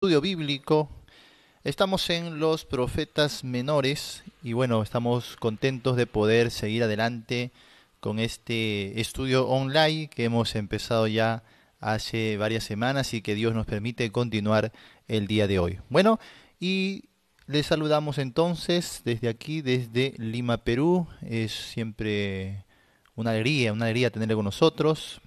estudio bíblico. Estamos en los profetas menores y bueno, estamos contentos de poder seguir adelante con este estudio online que hemos empezado ya hace varias semanas y que Dios nos permite continuar el día de hoy. Bueno, y les saludamos entonces desde aquí, desde Lima, Perú. Es siempre una alegría, una alegría tenerle con nosotros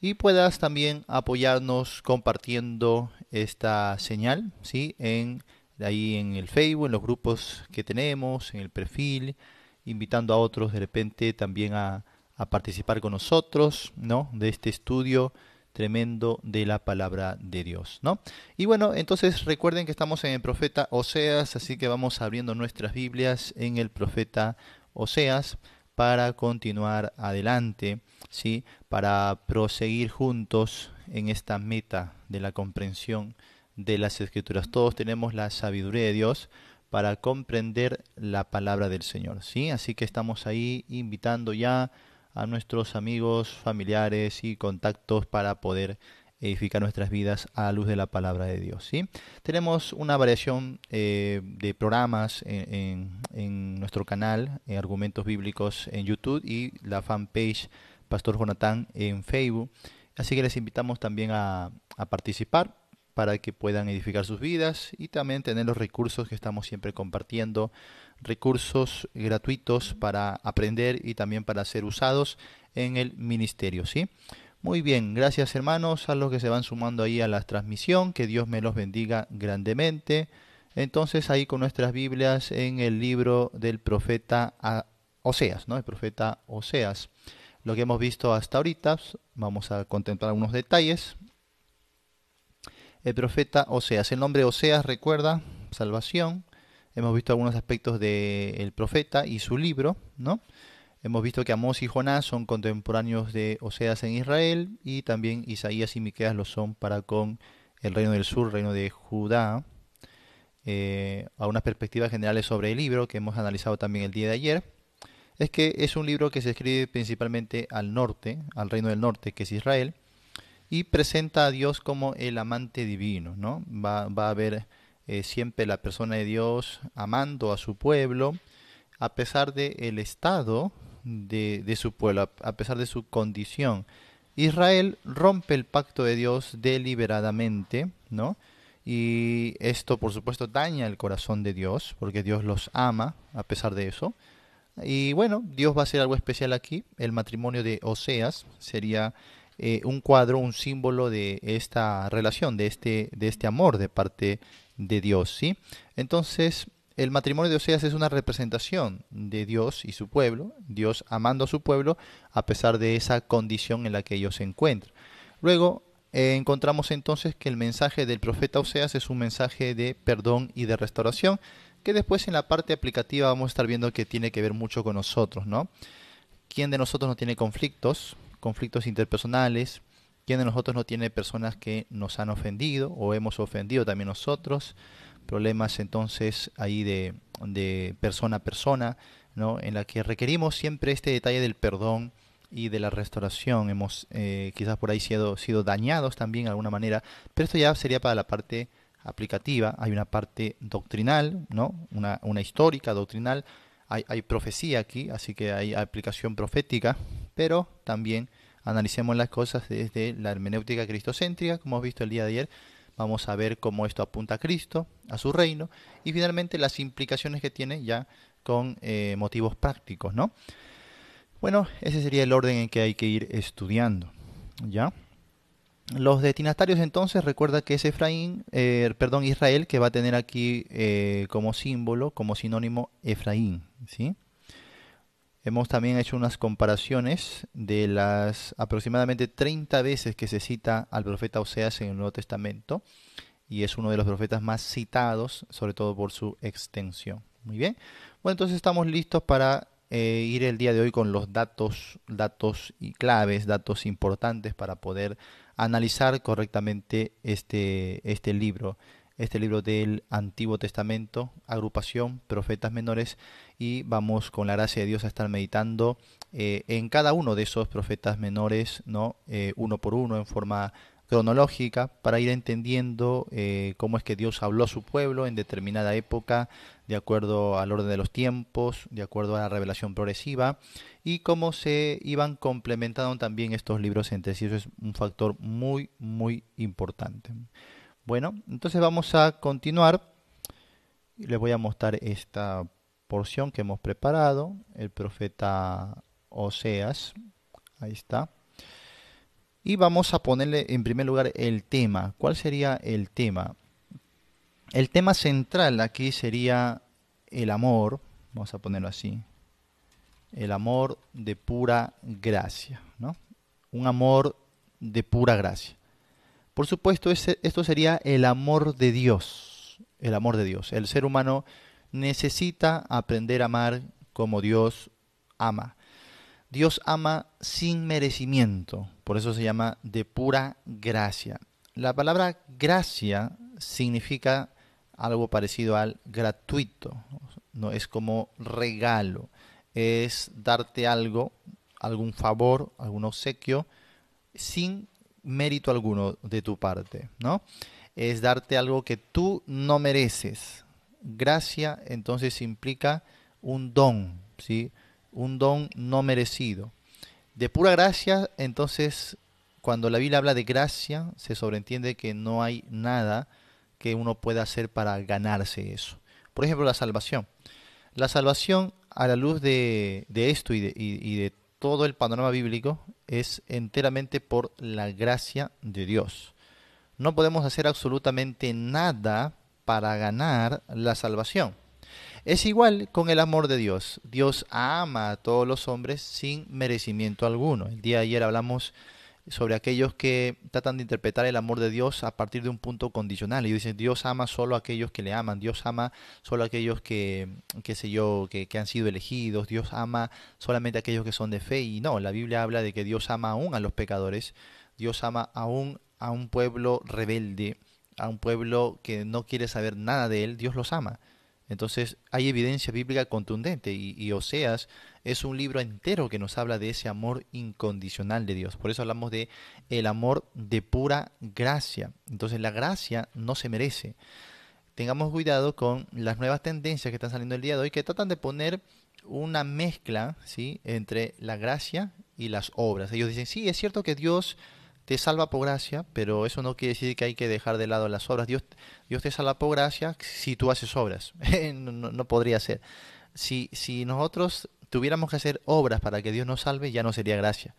y puedas también apoyarnos compartiendo esta señal, ¿sí? En, ahí en el Facebook, en los grupos que tenemos, en el perfil, invitando a otros de repente también a, a participar con nosotros, ¿no? De este estudio tremendo de la palabra de Dios, ¿no? Y bueno, entonces recuerden que estamos en el profeta Oseas, así que vamos abriendo nuestras Biblias en el profeta Oseas para continuar adelante, ¿sí? para proseguir juntos en esta meta de la comprensión de las escrituras. Todos tenemos la sabiduría de Dios para comprender la palabra del Señor. ¿sí? Así que estamos ahí invitando ya a nuestros amigos, familiares y contactos para poder edificar nuestras vidas a la luz de la palabra de Dios. ¿sí? Tenemos una variación eh, de programas en, nuestro canal, en Argumentos Bíblicos en YouTube y la fanpage Pastor Jonathan en Facebook. Así que les invitamos también a, a participar para que puedan edificar sus vidas y también tener los recursos que estamos siempre compartiendo, recursos gratuitos para aprender y también para ser usados en el ministerio, ¿sí? Muy bien, gracias hermanos a los que se van sumando ahí a la transmisión, que Dios me los bendiga grandemente. Entonces ahí con nuestras Biblias en el libro del profeta ah, Oseas, ¿no? El profeta Oseas. Lo que hemos visto hasta ahorita, vamos a contemplar algunos detalles. El profeta Oseas, el nombre Oseas recuerda salvación. Hemos visto algunos aspectos del profeta y su libro, ¿no? Hemos visto que Amós y Jonás son contemporáneos de Oseas en Israel y también Isaías y Miqueas lo son para con el reino del sur, reino de Judá. Eh, a unas perspectivas generales sobre el libro que hemos analizado también el día de ayer, es que es un libro que se escribe principalmente al norte, al reino del norte, que es Israel, y presenta a Dios como el amante divino, ¿no? Va, a haber eh, siempre la persona de Dios amando a su pueblo, a pesar del estado de, su pueblo, a, pesar de su condición. Israel rompe el pacto de Dios deliberadamente, ¿no? Y esto, por supuesto, daña el corazón de Dios, porque Dios los ama a pesar de eso. Y bueno, Dios va a hacer algo especial aquí. El matrimonio de Oseas sería eh, un cuadro, un símbolo de esta relación, de este, de este amor de parte de Dios, ¿sí? Entonces, el matrimonio de Oseas es una representación de Dios y su pueblo, Dios amando a su pueblo a pesar de esa condición en la que ellos se encuentran. Luego eh, encontramos entonces que el mensaje del profeta Oseas es un mensaje de perdón y de restauración, que después en la parte aplicativa vamos a estar viendo que tiene que ver mucho con nosotros, ¿no? ¿Quién de nosotros no tiene conflictos, conflictos interpersonales? ¿Quién de nosotros no tiene personas que nos han ofendido o hemos ofendido también nosotros? problemas entonces ahí de, de persona a persona, ¿no? en la que requerimos siempre este detalle del perdón y de la restauración. Hemos eh, quizás por ahí sido, sido dañados también de alguna manera, pero esto ya sería para la parte aplicativa. Hay una parte doctrinal, ¿no? una, una histórica, doctrinal. hay profecía aquí, así que hay aplicación profética, pero también analicemos las cosas desde la hermenéutica cristocéntrica, como hemos visto el día de ayer, Vamos a ver cómo esto apunta a Cristo, a su reino, y finalmente las implicaciones que tiene ya con eh, motivos prácticos, ¿no? Bueno, ese sería el orden en que hay que ir estudiando, ¿ya? Los destinatarios entonces, recuerda que es Efraín, eh, perdón, Israel, que va a tener aquí eh, como símbolo, como sinónimo Efraín, ¿sí? Hemos también hecho unas comparaciones de las aproximadamente 30 veces que se cita al profeta Oseas en el Nuevo Testamento y es uno de los profetas más citados, sobre todo por su extensión. Muy bien. Bueno, entonces estamos listos para eh, ir el día de hoy con los datos, datos y claves, datos importantes para poder analizar correctamente este, este libro este libro del Antiguo Testamento, agrupación, profetas menores, y vamos con la gracia de Dios a estar meditando eh, en cada uno de esos profetas menores, ¿no? Eh, uno por uno, en forma cronológica, para ir entendiendo eh, cómo es que Dios habló a su pueblo en determinada época, de acuerdo al orden de los tiempos, de acuerdo a la revelación progresiva, y cómo se iban complementando también estos libros entre sí. Eso es un factor muy, muy importante. Bueno, entonces vamos a continuar. Les voy a mostrar esta porción que hemos preparado, el profeta Oseas. Ahí está. Y vamos a ponerle en primer lugar el tema. ¿Cuál sería el tema? El tema central aquí sería el amor, vamos a ponerlo así, el amor de pura gracia, ¿no? Un amor de pura gracia. Por supuesto, esto sería el amor de Dios, el amor de Dios. El ser humano necesita aprender a amar como Dios ama. Dios ama sin merecimiento, por eso se llama de pura gracia. La palabra gracia significa algo parecido al gratuito, no es como regalo, es darte algo, algún favor, algún obsequio sin mérito alguno de tu parte, ¿no? Es darte algo que tú no mereces. Gracia entonces implica un don, ¿sí? Un don no merecido. De pura gracia, entonces, cuando la Biblia habla de gracia, se sobreentiende que no hay nada que uno pueda hacer para ganarse eso. Por ejemplo, la salvación. La salvación, a la luz de, esto y de, y de todo el panorama bíblico, es enteramente por la gracia de Dios. No podemos hacer absolutamente nada para ganar la salvación. Es igual con el amor de Dios. Dios ama a todos los hombres sin merecimiento alguno. El día de ayer hablamos sobre aquellos que tratan de interpretar el amor de Dios a partir de un punto condicional. Y dicen, Dios ama solo a aquellos que le aman, Dios ama solo a aquellos que, qué sé yo, que, que, han sido elegidos, Dios ama solamente a aquellos que son de fe. Y no, la Biblia habla de que Dios ama aún a los pecadores, Dios ama aún a un pueblo rebelde, a un pueblo que no quiere saber nada de él, Dios los ama. Entonces hay evidencia bíblica contundente y, y Oseas es un libro entero que nos habla de ese amor incondicional de Dios. Por eso hablamos de el amor de pura gracia. Entonces la gracia no se merece. Tengamos cuidado con las nuevas tendencias que están saliendo el día de hoy que tratan de poner una mezcla, ¿sí? entre la gracia y las obras. Ellos dicen, "Sí, es cierto que Dios te salva por gracia, pero eso no quiere decir que hay que dejar de lado las obras. Dios, Dios te salva por gracia si tú haces obras. no, podría ser. Si, si nosotros tuviéramos que hacer obras para que Dios nos salve, ya no sería gracia.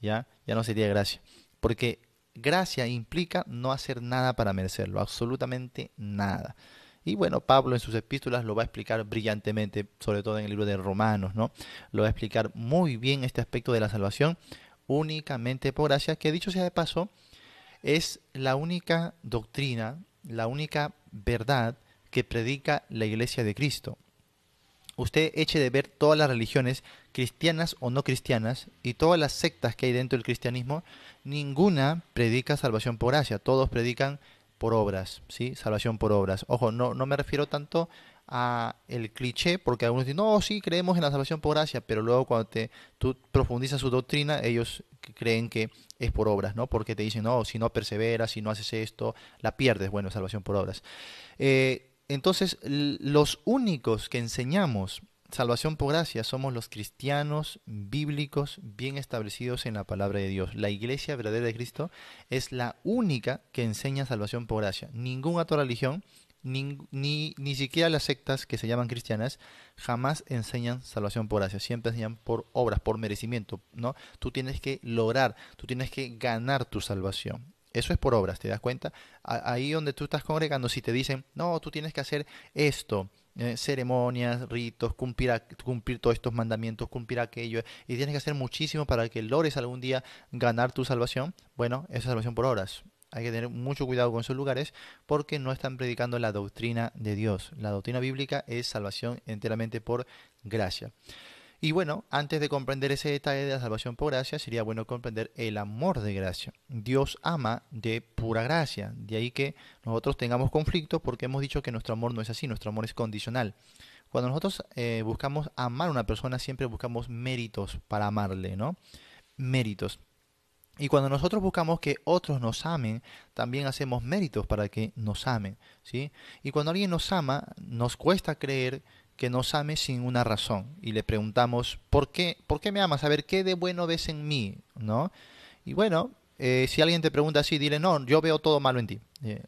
Ya, ya no sería gracia. Porque gracia implica no hacer nada para merecerlo, absolutamente nada. Y bueno, Pablo en sus epístolas lo va a explicar brillantemente, sobre todo en el libro de Romanos, ¿no? Lo va a explicar muy bien este aspecto de la salvación únicamente por gracia, que dicho sea de paso, es la única doctrina, la única verdad que predica la iglesia de Cristo usted eche de ver todas las religiones, cristianas o no cristianas, y todas las sectas que hay dentro del cristianismo, ninguna predica salvación por gracia, todos predican por obras, ¿sí? Salvación por obras. Ojo, no, no me refiero tanto a el cliché, porque algunos dicen, no, sí, creemos en la salvación por gracia, pero luego cuando te, tú profundizas su doctrina, ellos creen que es por obras, ¿no? Porque te dicen, no, si no perseveras, si no haces esto, la pierdes, bueno, salvación por obras. Eh, entonces, los únicos que enseñamos salvación por gracia somos los cristianos bíblicos bien establecidos en la palabra de Dios. La iglesia verdadera de Cristo es la única que enseña salvación por gracia. Ninguna otra religión, ni, ni, siquiera las sectas que se llaman cristianas, jamás enseñan salvación por gracia. Siempre enseñan por obras, por merecimiento. ¿no? Tú tienes que lograr, tú tienes que ganar tu salvación. Eso es por obras, ¿te das cuenta? Ahí donde tú estás congregando, si te dicen, no, tú tienes que hacer esto, eh, ceremonias, ritos, cumplir, cumplir todos estos mandamientos, cumplir aquello, y tienes que hacer muchísimo para que logres algún día ganar tu salvación, bueno, esa es salvación por obras. Hay que tener mucho cuidado con esos lugares porque no están predicando la doctrina de Dios. La doctrina bíblica es salvación enteramente por gracia. Y bueno, antes de comprender ese detalle de la salvación por gracia, sería bueno comprender el amor de gracia. Dios ama de pura gracia, de ahí que nosotros tengamos conflictos porque hemos dicho que nuestro amor no es así, nuestro amor es condicional. Cuando nosotros eh, buscamos amar a una persona, siempre buscamos méritos para amarle, ¿no? Méritos. Y cuando nosotros buscamos que otros nos amen, también hacemos méritos para que nos amen, ¿sí? Y cuando alguien nos ama, nos cuesta creer que nos ame sin una razón y le preguntamos, ¿por qué, ¿por qué me amas? A ver, ¿qué de bueno ves en mí? ¿No? Y bueno, eh, si alguien te pregunta así, dile, no, yo veo todo malo en ti. Eh,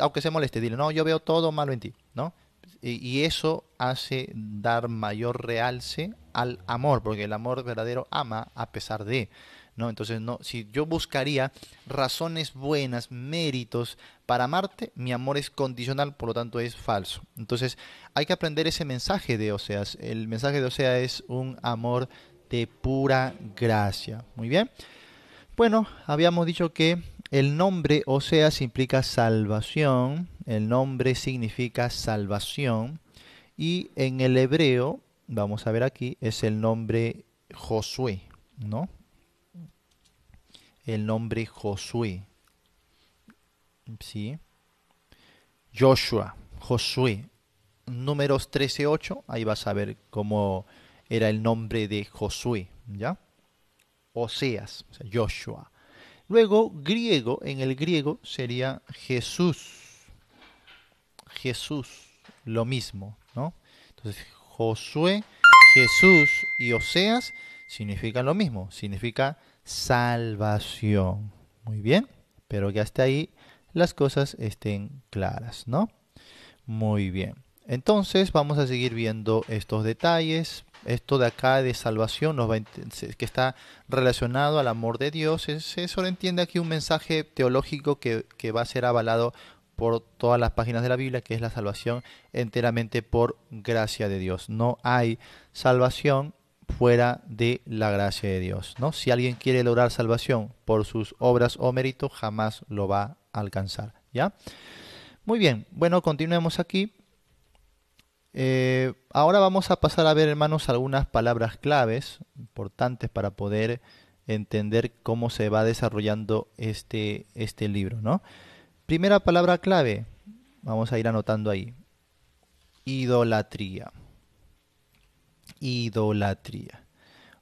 aunque se moleste, dile, no, yo veo todo malo en ti. ¿No? Y eso hace dar mayor realce al amor, porque el amor verdadero ama a pesar de. Entonces, no, si yo buscaría razones buenas, méritos para amarte, mi amor es condicional, por lo tanto es falso. Entonces, hay que aprender ese mensaje de Oseas. El mensaje de Oseas es un amor de pura gracia. Muy bien. Bueno, habíamos dicho que el nombre Oseas implica salvación, el nombre significa salvación y en el hebreo, vamos a ver aquí, es el nombre Josué, ¿no? el nombre Josué. ¿Sí? Joshua, Josué. Números 8. ahí vas a ver cómo era el nombre de Josué, ¿ya? Oseas, o sea, Joshua. Luego, griego, en el griego sería Jesús. Jesús, lo mismo, ¿no? Entonces, Josué, Jesús y Oseas significan lo mismo, significa salvación. Muy bien, pero que hasta ahí las cosas estén claras, ¿no? Muy bien. Entonces vamos a seguir viendo estos detalles. Esto de acá de salvación nos va que está relacionado al amor de Dios. Se entiende aquí un mensaje teológico que, que va a ser avalado por todas las páginas de la Biblia, que es la salvación enteramente por gracia de Dios. No hay salvación fuera de la gracia de Dios. ¿no? Si alguien quiere lograr salvación por sus obras o mérito, jamás lo va a alcanzar. ¿ya? Muy bien, bueno, continuemos aquí. Eh, ahora vamos a pasar a ver, hermanos, algunas palabras claves importantes para poder entender cómo se va desarrollando este, este libro. ¿no? Primera palabra clave, vamos a ir anotando ahí, idolatría idolatría.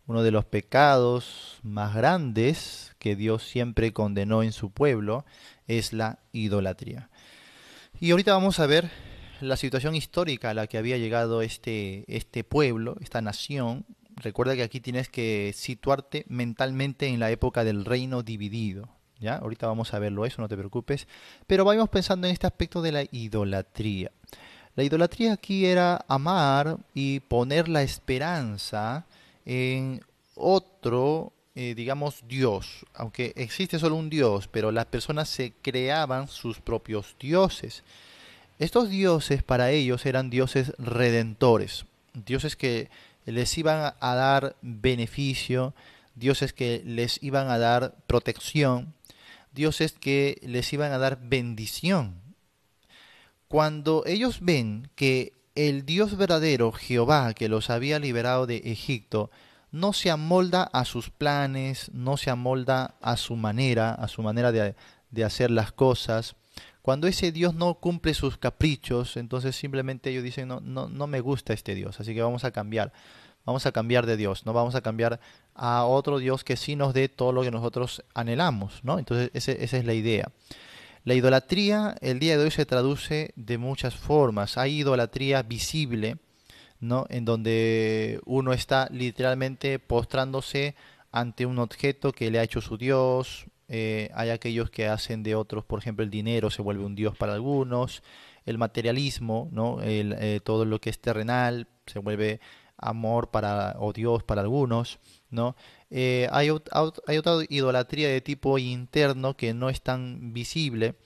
Uno de los pecados más grandes que Dios siempre condenó en su pueblo es la idolatría. Y ahorita vamos a ver la situación histórica a la que había llegado este, este pueblo, esta nación. Recuerda que aquí tienes que situarte mentalmente en la época del reino dividido. ¿ya? Ahorita vamos a verlo eso, no te preocupes. Pero vamos pensando en este aspecto de la idolatría. La idolatría aquí era amar y poner la esperanza en otro, eh, digamos, Dios. Aunque existe solo un Dios, pero las personas se creaban sus propios dioses. Estos dioses para ellos eran dioses redentores, dioses que les iban a dar beneficio, dioses que les iban a dar protección, dioses que les iban a dar bendición. Cuando ellos ven que el Dios verdadero, Jehová, que los había liberado de Egipto, no se amolda a sus planes, no se amolda a su manera, a su manera de, hacer las cosas. Cuando ese Dios no cumple sus caprichos, entonces simplemente ellos dicen, no, no, no me gusta este Dios, así que vamos a cambiar vamos a cambiar de Dios, no vamos a cambiar a otro Dios que sí nos dé todo lo que nosotros anhelamos, ¿no? Entonces esa es la idea. La idolatría el día de hoy se traduce de muchas formas. Hay idolatría visible, ¿no? En donde uno está literalmente postrándose ante un objeto que le ha hecho su Dios. Eh, hay aquellos que hacen de otros, por ejemplo, el dinero se vuelve un Dios para algunos. El materialismo, ¿no? El, eh, todo lo que es terrenal se vuelve amor para o Dios para algunos, ¿no? Eh, hay, hay, otra idolatría de tipo interno que no es tan visible,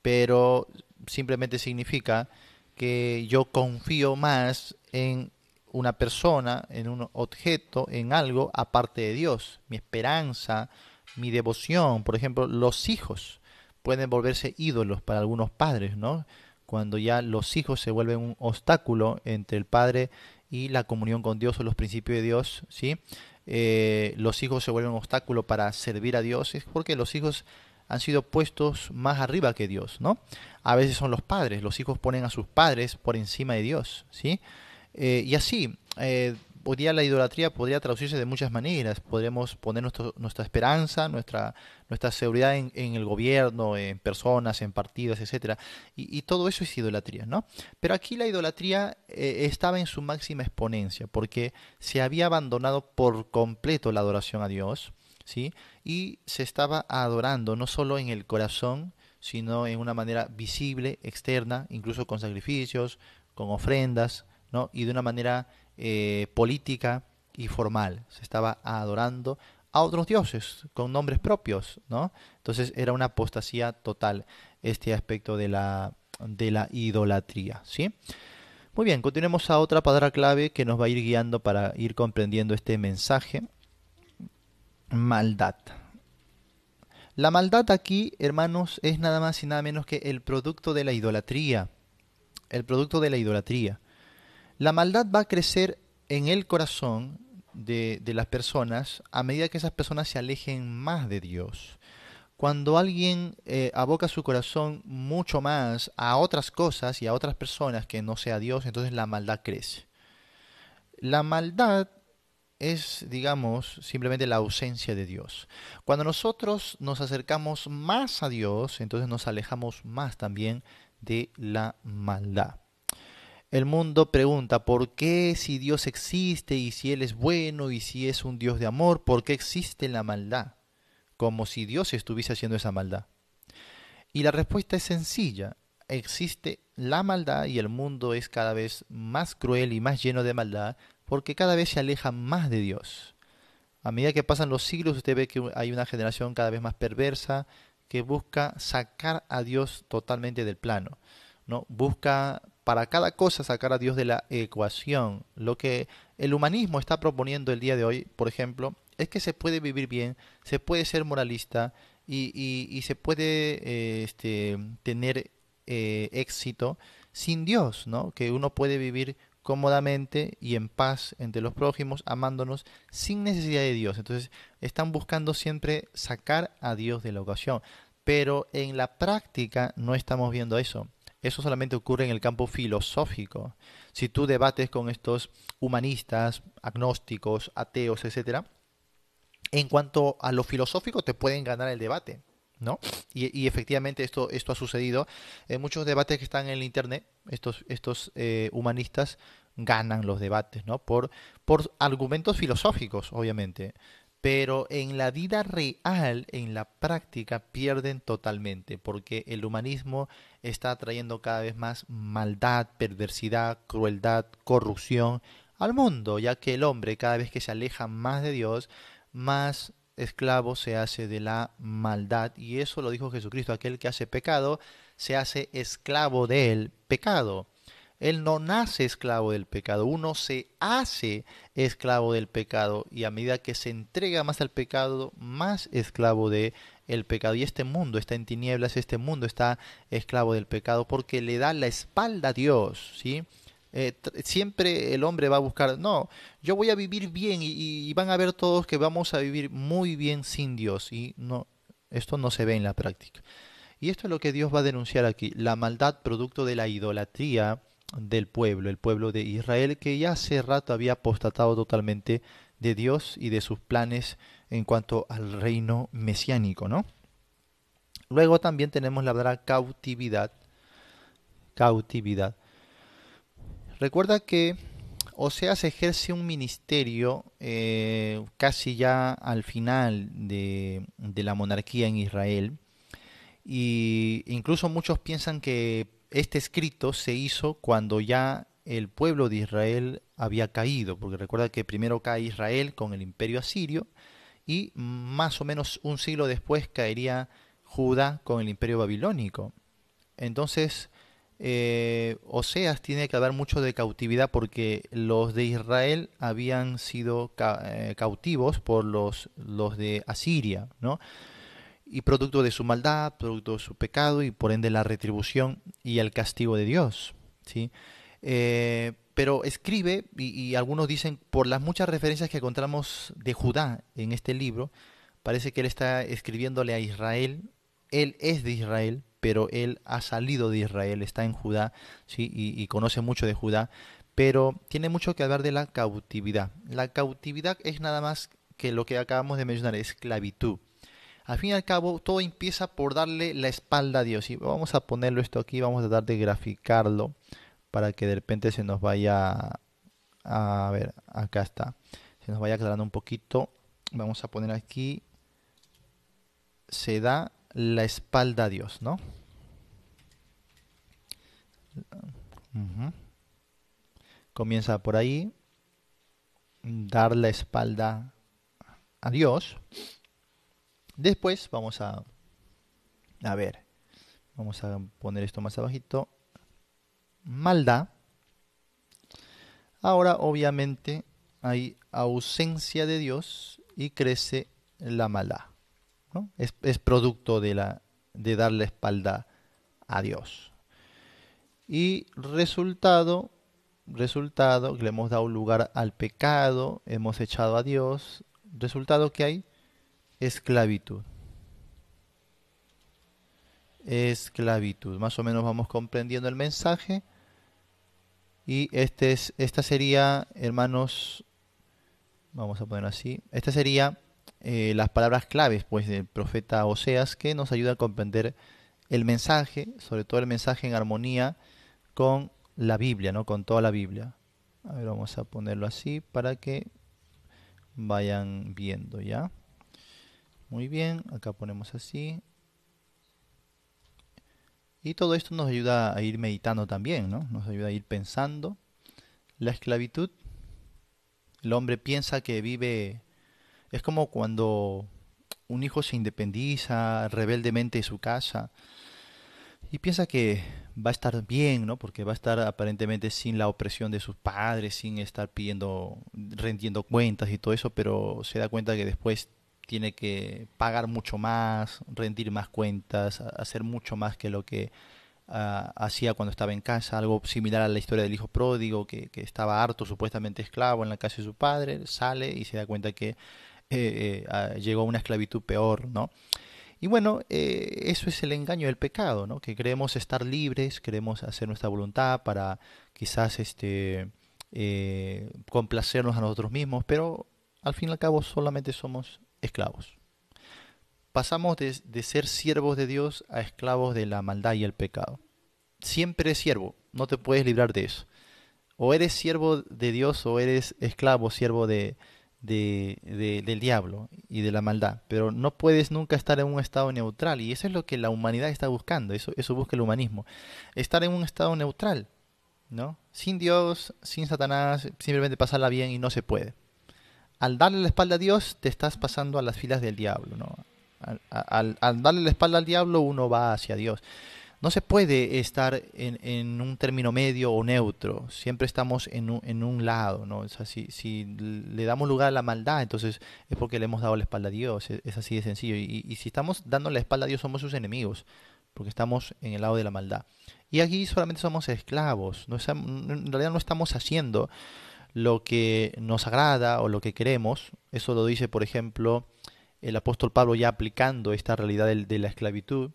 pero simplemente significa que yo confío más en una persona, en un objeto, en algo aparte de Dios. Mi esperanza, mi devoción, por ejemplo, los hijos pueden volverse ídolos para algunos padres, ¿no? Cuando ya los hijos se vuelven un obstáculo entre el padre y la comunión con Dios o los principios de Dios, ¿sí? Eh, los hijos se vuelven un obstáculo para servir a Dios, es porque los hijos han sido puestos más arriba que Dios, ¿no? A veces son los padres, los hijos ponen a sus padres por encima de Dios, ¿sí? Eh, y así, eh, hoy la idolatría podría traducirse de muchas maneras. Podríamos poner nuestra esperanza, nuestra, nuestra seguridad en, el gobierno, en personas, en partidos, etc. Y, todo eso es idolatría, ¿no? Pero aquí la idolatría eh, estaba en su máxima exponencia, porque se había abandonado por completo la adoración a Dios, ¿sí? Y se estaba adorando no solo en el corazón, sino en una manera visible, externa, incluso con sacrificios, con ofrendas, ¿no? Y de una manera eh, política y formal. Se estaba adorando a otros dioses con nombres propios, ¿no? Entonces era una apostasía total este aspecto de la, de la idolatría, ¿sí? Muy bien, continuemos a otra palabra clave que nos va a ir guiando para ir comprendiendo este mensaje. Maldad. La maldad aquí, hermanos, es nada más y nada menos que el producto de la idolatría. El producto de la idolatría. La maldad va a crecer en el corazón de, las personas a medida que esas personas se alejen más de Dios. Cuando alguien eh, aboca su corazón mucho más a otras cosas y a otras personas que no sea Dios, entonces la maldad crece. La maldad es, digamos, simplemente la ausencia de Dios. Cuando nosotros nos acercamos más a Dios, entonces nos alejamos más también de la maldad. El mundo pregunta, ¿por qué si Dios existe y si Él es bueno y si es un Dios de amor, por qué existe la maldad? Como si Dios estuviese haciendo esa maldad. Y la respuesta es sencilla, existe la maldad y el mundo es cada vez más cruel y más lleno de maldad porque cada vez se aleja más de Dios. A medida que pasan los siglos usted ve que hay una generación cada vez más perversa que busca sacar a Dios totalmente del plano, ¿no? Busca para cada cosa sacar a Dios de la ecuación. Lo que el humanismo está proponiendo el día de hoy, por ejemplo, es que se puede vivir bien, se puede ser moralista y, se puede eh, este, tener eh, éxito sin Dios, ¿no? Que uno puede vivir cómodamente y en paz entre los prójimos, amándonos sin necesidad de Dios. Entonces, están buscando siempre sacar a Dios de la ecuación. pero en la práctica no estamos viendo eso. Eso solamente ocurre en el campo filosófico. Si tú debates con estos humanistas, agnósticos, ateos, etc., en cuanto a lo filosófico te pueden ganar el debate. ¿No? Y, efectivamente esto, esto ha sucedido. En muchos debates que están en el Internet, estos, estos eh, humanistas ganan los debates, ¿no? Por, por argumentos filosóficos, obviamente pero en la vida real, en la práctica, pierden totalmente, porque el humanismo está trayendo cada vez más maldad, perversidad, crueldad, corrupción al mundo, ya que el hombre cada vez que se aleja más de Dios, más esclavo se hace de la maldad. Y eso lo dijo Jesucristo, aquel que hace pecado, se hace esclavo del pecado. Él no nace esclavo del pecado, uno se hace esclavo del pecado y a medida que se entrega más al pecado, más esclavo de el pecado. Y este mundo está en tinieblas, este mundo está esclavo del pecado porque le da la espalda a Dios, ¿sí? Eh, siempre el hombre va a buscar, no, yo voy a vivir bien y, y, van a ver todos que vamos a vivir muy bien sin Dios y no, esto no se ve en la práctica. Y esto es lo que Dios va a denunciar aquí, la maldad producto de la idolatría del pueblo, el pueblo de Israel, que ya hace rato había apostatado totalmente de Dios y de sus planes en cuanto al reino mesiánico, ¿no? Luego también tenemos la palabra cautividad. Cautividad. Recuerda que Oseas ejerce un ministerio eh, casi ya al final de, de la monarquía en Israel. Y incluso muchos piensan que este escrito se hizo cuando ya el pueblo de Israel había caído, porque recuerda que primero cae Israel con el imperio asirio y más o menos un siglo después caería Judá con el imperio babilónico. Entonces, eh, Oseas tiene que hablar mucho de cautividad porque los de Israel habían sido eh, cautivos por los, los de Asiria, ¿no? y producto de su maldad, producto de su pecado y por ende la retribución y el castigo de Dios. ¿sí? Eh, pero escribe, y, algunos dicen, por las muchas referencias que encontramos de Judá en este libro, parece que él está escribiéndole a Israel, él es de Israel, pero él ha salido de Israel, está en Judá, ¿sí? y, y conoce mucho de Judá, pero tiene mucho que hablar de la cautividad. La cautividad es nada más que lo que acabamos de mencionar, esclavitud. Al fin y al cabo, todo empieza por darle la espalda a Dios. Y vamos a ponerlo esto aquí, vamos a tratar de graficarlo para que de repente se nos vaya... A ver, acá está. Se nos vaya aclarando un poquito. Vamos a poner aquí... Se da la espalda a Dios, ¿no? Comienza por ahí. Dar la espalda a Dios. Después vamos a, a ver, vamos a poner esto más abajito, maldad. Ahora obviamente hay ausencia de Dios y crece la maldad. Es, producto de, la, de darle espalda a Dios. Y resultado, resultado, le hemos dado lugar al pecado, hemos echado a Dios. Resultado que hay esclavitud. Esclavitud. Más o menos vamos comprendiendo el mensaje. Y este es, esta sería, hermanos, vamos a poner así, esta sería eh, las palabras claves pues, del profeta Oseas que nos ayuda a comprender el mensaje, sobre todo el mensaje en armonía con la Biblia, ¿no? con toda la Biblia. A ver, vamos a ponerlo así para que vayan viendo ya. Muy bien, acá ponemos así. Y todo esto nos ayuda a ir meditando también, ¿no? Nos ayuda a ir pensando. La esclavitud, el hombre piensa que vive... Es como cuando un hijo se independiza rebeldemente de su casa y piensa que va a estar bien, ¿no? Porque va a estar aparentemente sin la opresión de sus padres, sin estar pidiendo, rendiendo cuentas y todo eso, pero se da cuenta que después tiene que pagar mucho más, rendir más cuentas, hacer mucho más que lo que ah, hacía cuando estaba en casa, algo similar a la historia del hijo pródigo que, estaba harto, supuestamente esclavo en la casa de su padre, sale y se da cuenta que eh, eh, ah, llegó a una esclavitud peor, ¿no? Y bueno, eh, eso es el engaño del pecado, ¿no? Que queremos estar libres, queremos hacer nuestra voluntad para quizás este complacernos a nosotros mismos, pero al fin y al cabo solamente somos esclavos. Pasamos de, ser siervos de Dios a esclavos de la maldad y el pecado. Siempre es siervo, no te puedes librar de eso. O eres siervo de Dios o eres esclavo, siervo de, del diablo y de la maldad. Pero no puedes nunca estar en un estado neutral. Y eso es lo que la humanidad está buscando. Eso, eso busca el humanismo. Estar en un estado neutral. ¿no? Sin Dios, sin Satanás, simplemente pasarla bien y no se puede al darle la espalda a Dios, te estás pasando a las filas del diablo, ¿no? Al, darle la espalda al diablo, uno va hacia Dios. No se puede estar en, un término medio o neutro. Siempre estamos en un, lado, ¿no? si, le damos lugar a la maldad, entonces es porque le hemos dado la espalda a Dios. Es, así de sencillo. Y, si estamos dando la espalda a Dios, somos sus enemigos porque estamos en el lado de la maldad. Y aquí solamente somos esclavos, en realidad no estamos haciendo lo que nos agrada o lo que queremos. Eso lo dice, por ejemplo, el apóstol Pablo ya aplicando esta realidad de, la esclavitud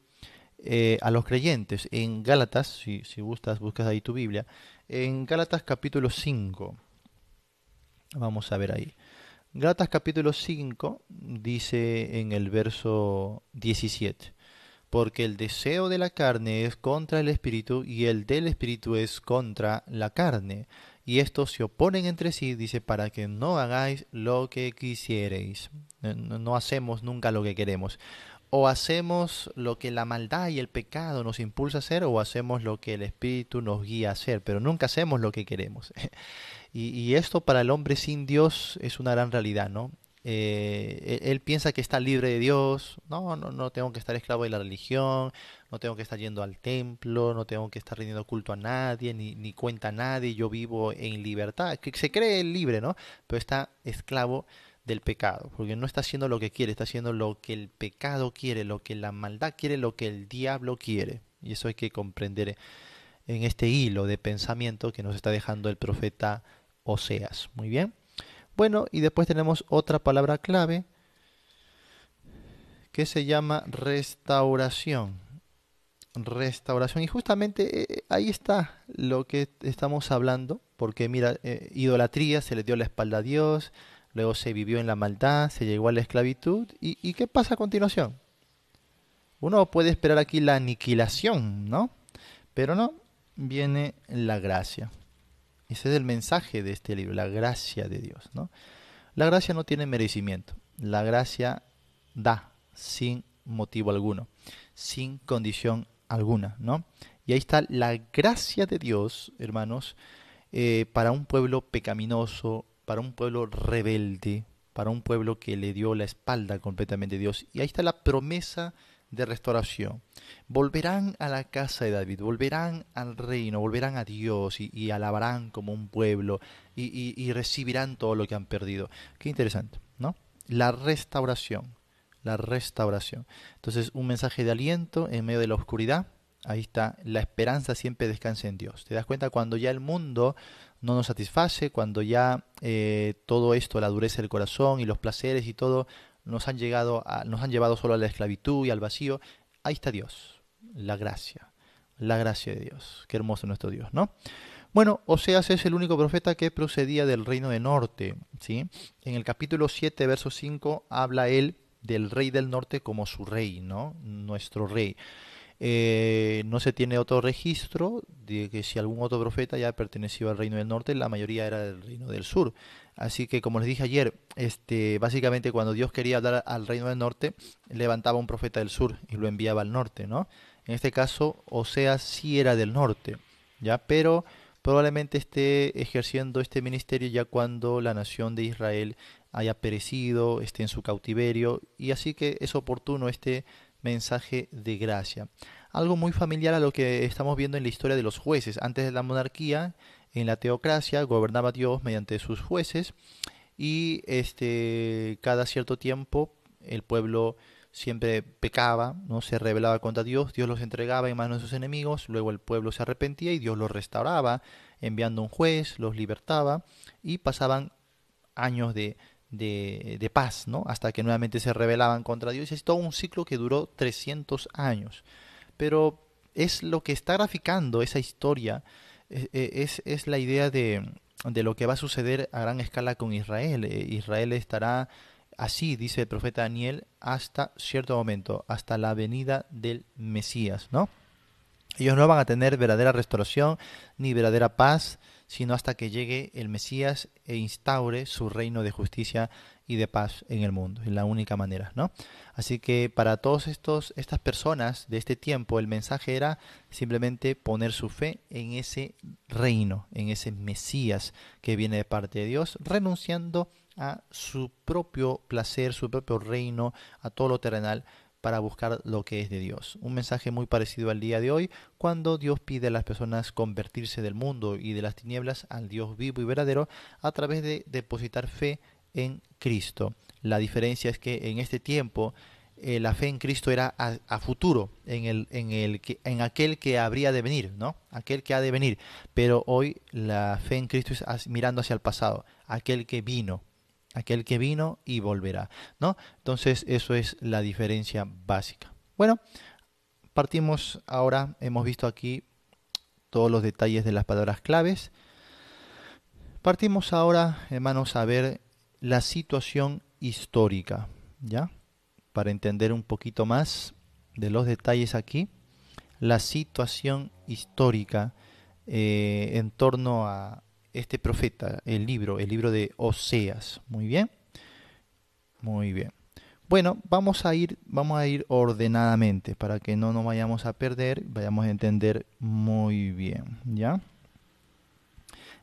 eh, a los creyentes. En Gálatas, si, si gustas, buscas ahí tu Biblia. En Gálatas capítulo 5. Vamos a ver ahí. Gálatas capítulo 5 dice en el verso 17, porque el deseo de la carne es contra el espíritu y el del espíritu es contra la carne, y estos se oponen entre sí, dice, para que no hagáis lo que quisiereis. No hacemos nunca lo que queremos. O hacemos lo que la maldad y el pecado nos impulsa a hacer, o hacemos lo que el Espíritu nos guía a hacer, pero nunca hacemos lo que queremos. y esto para el hombre sin Dios es una gran realidad, ¿no? Eh, él, piensa que está libre de Dios, no, no, no tengo que estar esclavo de la religión, no tengo que estar yendo al templo, no tengo que estar rindiendo culto a nadie, ni, ni cuenta a nadie, yo vivo en libertad, que se cree libre, ¿no? Pero está esclavo del pecado, porque no está haciendo lo que quiere, está haciendo lo que el pecado quiere, lo que la maldad quiere, lo que el diablo quiere. Y eso hay que comprender en este hilo de pensamiento que nos está dejando el profeta Oseas. Muy bien. Bueno, y después tenemos otra palabra clave que se llama restauración. Restauración. Y justamente eh, eh, ahí está lo que estamos hablando, porque mira, eh, idolatría, se le dio la espalda a Dios, luego se vivió en la maldad, se llegó a la esclavitud. ¿Y, y qué pasa a continuación? Uno puede esperar aquí la aniquilación, ¿no? Pero no, viene la gracia. Ese es el mensaje de este libro, la gracia de Dios. ¿no? La gracia no tiene merecimiento. La gracia da sin motivo alguno, sin condición alguna. ¿no? Y ahí está la gracia de Dios, hermanos, eh, para un pueblo pecaminoso, para un pueblo rebelde, para un pueblo que le dio la espalda completamente a Dios. Y ahí está la promesa de restauración. Volverán a la casa de David, volverán al reino, volverán a Dios y, alabarán como un pueblo y, recibirán todo lo que han perdido. Qué interesante, ¿no? La restauración, la restauración. Entonces, un mensaje de aliento en medio de la oscuridad. Ahí está, la esperanza siempre descansa en Dios. ¿Te das cuenta cuando ya el mundo no nos satisface, cuando ya eh, todo esto, la dureza del corazón y los placeres y todo, nos han, llegado a, nos han llevado solo a la esclavitud y al vacío. Ahí está Dios, la gracia, la gracia de Dios. Qué hermoso nuestro Dios, ¿no? Bueno, Oseas es el único profeta que procedía del reino del norte. ¿sí? En el capítulo 7, verso 5, habla él del rey del norte como su rey, ¿no? Nuestro rey. Eh, no se tiene otro registro de que si algún otro profeta ya perteneció al reino del norte, la mayoría era del reino del sur. Así que como les dije ayer, este, básicamente cuando Dios quería hablar al reino del norte, levantaba un profeta del sur y lo enviaba al norte, ¿no? En este caso, Oseas sí era del norte, ¿ya? Pero probablemente esté ejerciendo este ministerio ya cuando la nación de Israel haya perecido, esté en su cautiverio, y así que es oportuno este mensaje de gracia. Algo muy familiar a lo que estamos viendo en la historia de los jueces. Antes de la monarquía, en la teocracia gobernaba Dios mediante sus jueces y este, cada cierto tiempo el pueblo siempre pecaba, no se rebelaba contra Dios, Dios los entregaba en manos de sus enemigos, luego el pueblo se arrepentía y Dios los restauraba, enviando un juez, los libertaba y pasaban años de, de, paz, ¿no? hasta que nuevamente se rebelaban contra Dios. Es todo un ciclo que duró 300 años. Pero es lo que está graficando esa historia e, e, es, la idea de, de, lo que va a suceder a gran escala con Israel. Eh, Israel estará así, dice el profeta Daniel, hasta cierto momento, hasta la venida del Mesías, ¿no? Ellos no van a tener verdadera restauración ni verdadera paz, sino hasta que llegue el Mesías e instaure su reino de justicia y de paz en el mundo. Es la única manera, ¿no? Así que para todas estas personas de este tiempo, el mensaje era simplemente poner su fe en ese reino, en ese Mesías que viene de parte de Dios, renunciando a su propio placer, su propio reino, a todo lo terrenal para buscar lo que es de Dios. Un mensaje muy parecido al día de hoy, cuando Dios pide a las personas convertirse del mundo y de las tinieblas al Dios vivo y verdadero a través de depositar fe en Cristo. La diferencia es que en este tiempo eh, la fe en Cristo era a, futuro, en, el, en, el en aquel que habría de venir, ¿no? Aquel que ha de venir. Pero hoy la fe en Cristo es mirando hacia el pasado, aquel que vino, aquel que vino y volverá, ¿no? Entonces, eso es la diferencia básica. Bueno, partimos ahora, hemos visto aquí todos los detalles de las palabras claves. Partimos ahora, hermanos, a ver la situación histórica, ¿ya? Para entender un poquito más de los detalles aquí, la situación histórica eh, en torno a este profeta, el libro, el libro de Oseas, muy bien, muy bien. Bueno, vamos a ir, vamos a ir ordenadamente para que no nos vayamos a perder, vayamos a entender muy bien, ¿ya?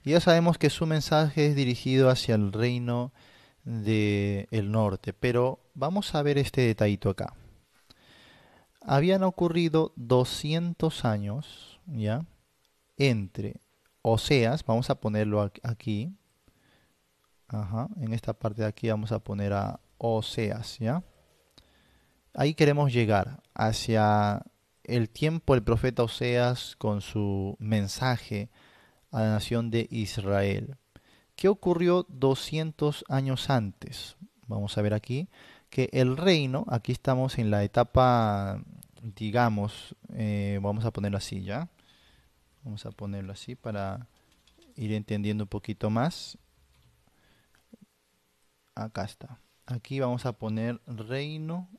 ya sabemos que su mensaje es dirigido hacia el reino del norte. Pero vamos a ver este detallito acá. Habían ocurrido 200 años, ¿ya? Entre Oseas, vamos a ponerlo aquí. en esta parte de aquí vamos a poner a Oseas, ¿ya? Ahí queremos llegar hacia el tiempo del profeta Oseas con su mensaje a la nación de Israel. ¿Qué ocurrió 200 años antes? Vamos a ver aquí que el reino, aquí estamos en la etapa, digamos, eh, vamos a ponerlo así ya. Vamos a ponerlo así para ir entendiendo un poquito más. Acá está. Aquí vamos a poner Reino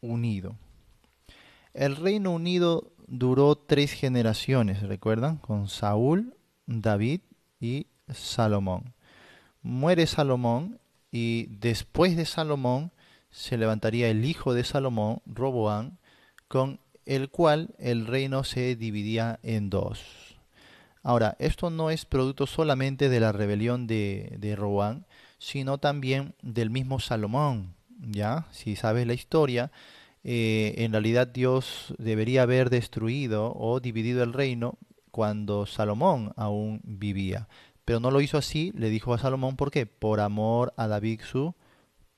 Unido. El Reino Unido duró tres generaciones, ¿recuerdan? Con Saúl, David y Salomón. Muere Salomón y después de Salomón se levantaría el hijo de Salomón, Roboán, con el cual el reino se dividía en dos. Ahora, esto no es producto solamente de la rebelión de, de Roboán, sino también del mismo Salomón. ¿ya? Si sabes la historia, eh, en realidad Dios debería haber destruido o dividido el reino cuando Salomón aún vivía. Pero no lo hizo así, le dijo a Salomón, ¿por qué? Por amor a David su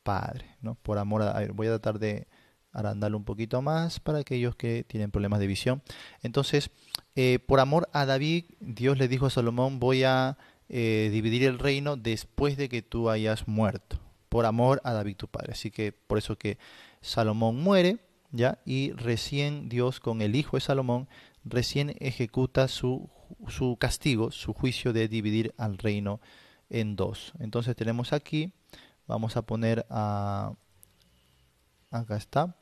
padre, ¿no? Por amor a... voy a tratar de arandarlo un poquito más para aquellos que tienen problemas de visión. Entonces, eh, por amor a David, Dios le dijo a Salomón, voy a eh, dividir el reino después de que tú hayas muerto, por amor a David tu padre. Así que por eso que Salomón muere, ¿ya? Y recién Dios con el hijo de Salomón, recién ejecuta su su castigo, su juicio de dividir al reino en dos. Entonces tenemos aquí, vamos a poner a... Acá está.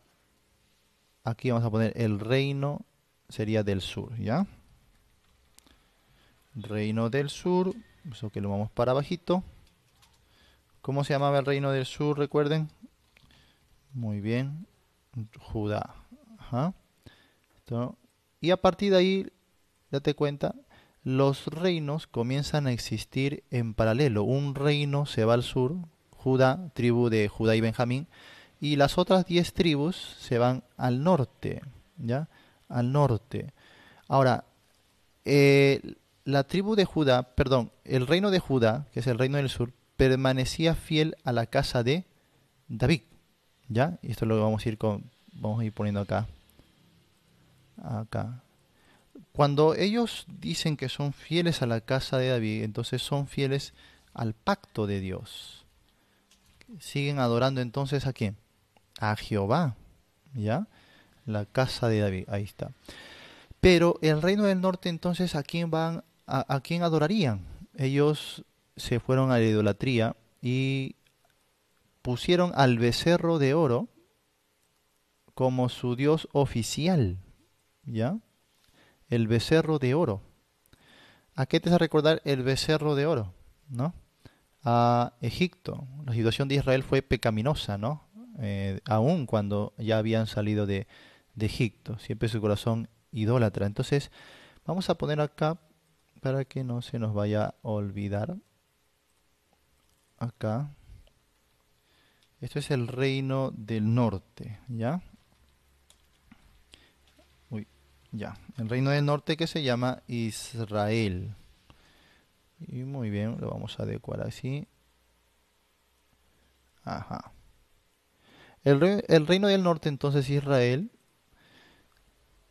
Aquí vamos a poner el reino, sería del sur, ¿ya? Reino del sur, eso que lo vamos para abajito. ¿Cómo se llamaba el reino del sur, recuerden? Muy bien, Judá. y a partir de ahí date cuenta, los reinos comienzan a existir en paralelo. Un reino se va al sur, Judá, tribu de Judá y Benjamín, y las otras diez tribus se van al norte, ¿ya? Al norte. Ahora, eh, la tribu de Judá, perdón, el reino de Judá, que es el reino del sur, permanecía fiel a la casa de David, ¿ya? Y esto lo vamos a ir con, vamos a ir poniendo acá, acá, cuando ellos dicen que son fieles a la casa de David, entonces son fieles al pacto de Dios. Siguen adorando entonces a quién? A Jehová, ¿ya? La casa de David, ahí está. Pero el reino del norte entonces a quién van a, quién adorarían? Ellos se fueron a la idolatría y pusieron al becerro de oro como su dios oficial, ¿ya? el becerro de oro. ¿A qué te hace recordar el becerro de oro? ¿No? A Egipto. La situación de Israel fue pecaminosa, ¿no? Eh, aún cuando ya habían salido de Egipto. Siempre su corazón idólatra. Entonces, vamos a poner acá para que no se nos vaya a olvidar. Acá. Esto es el reino del norte, ¿ya? Ya, el reino del norte que se llama Israel. Y muy bien, lo vamos a adecuar así. Ajá. El, el reino del norte, entonces Israel,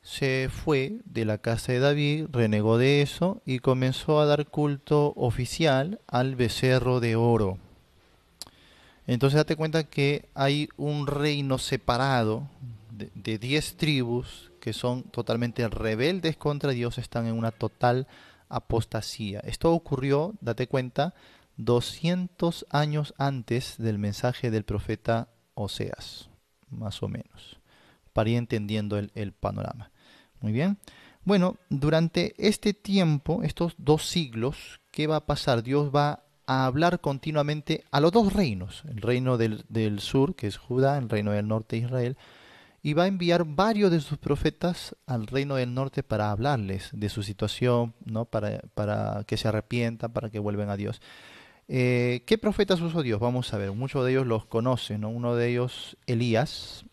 se fue de la casa de David, renegó de eso y comenzó a dar culto oficial al becerro de oro. Entonces date cuenta que hay un reino separado de 10 tribus que son totalmente rebeldes contra Dios están en una total apostasía. Esto ocurrió, date cuenta, 200 años antes del mensaje del profeta Oseas, más o menos, para ir entendiendo el, panorama. Muy bien. Bueno, durante este tiempo, estos dos siglos, ¿qué va a pasar? Dios va a hablar continuamente a los dos reinos, el reino del, del sur, que es Judá, el reino del norte, Israel, y va a enviar varios de sus profetas al reino del norte para hablarles de su situación, ¿no? para, para que se arrepientan, para que vuelvan a Dios. Eh, ¿Qué profetas usó Dios? Vamos a ver, muchos de ellos los conocen, ¿no? uno de ellos Elías,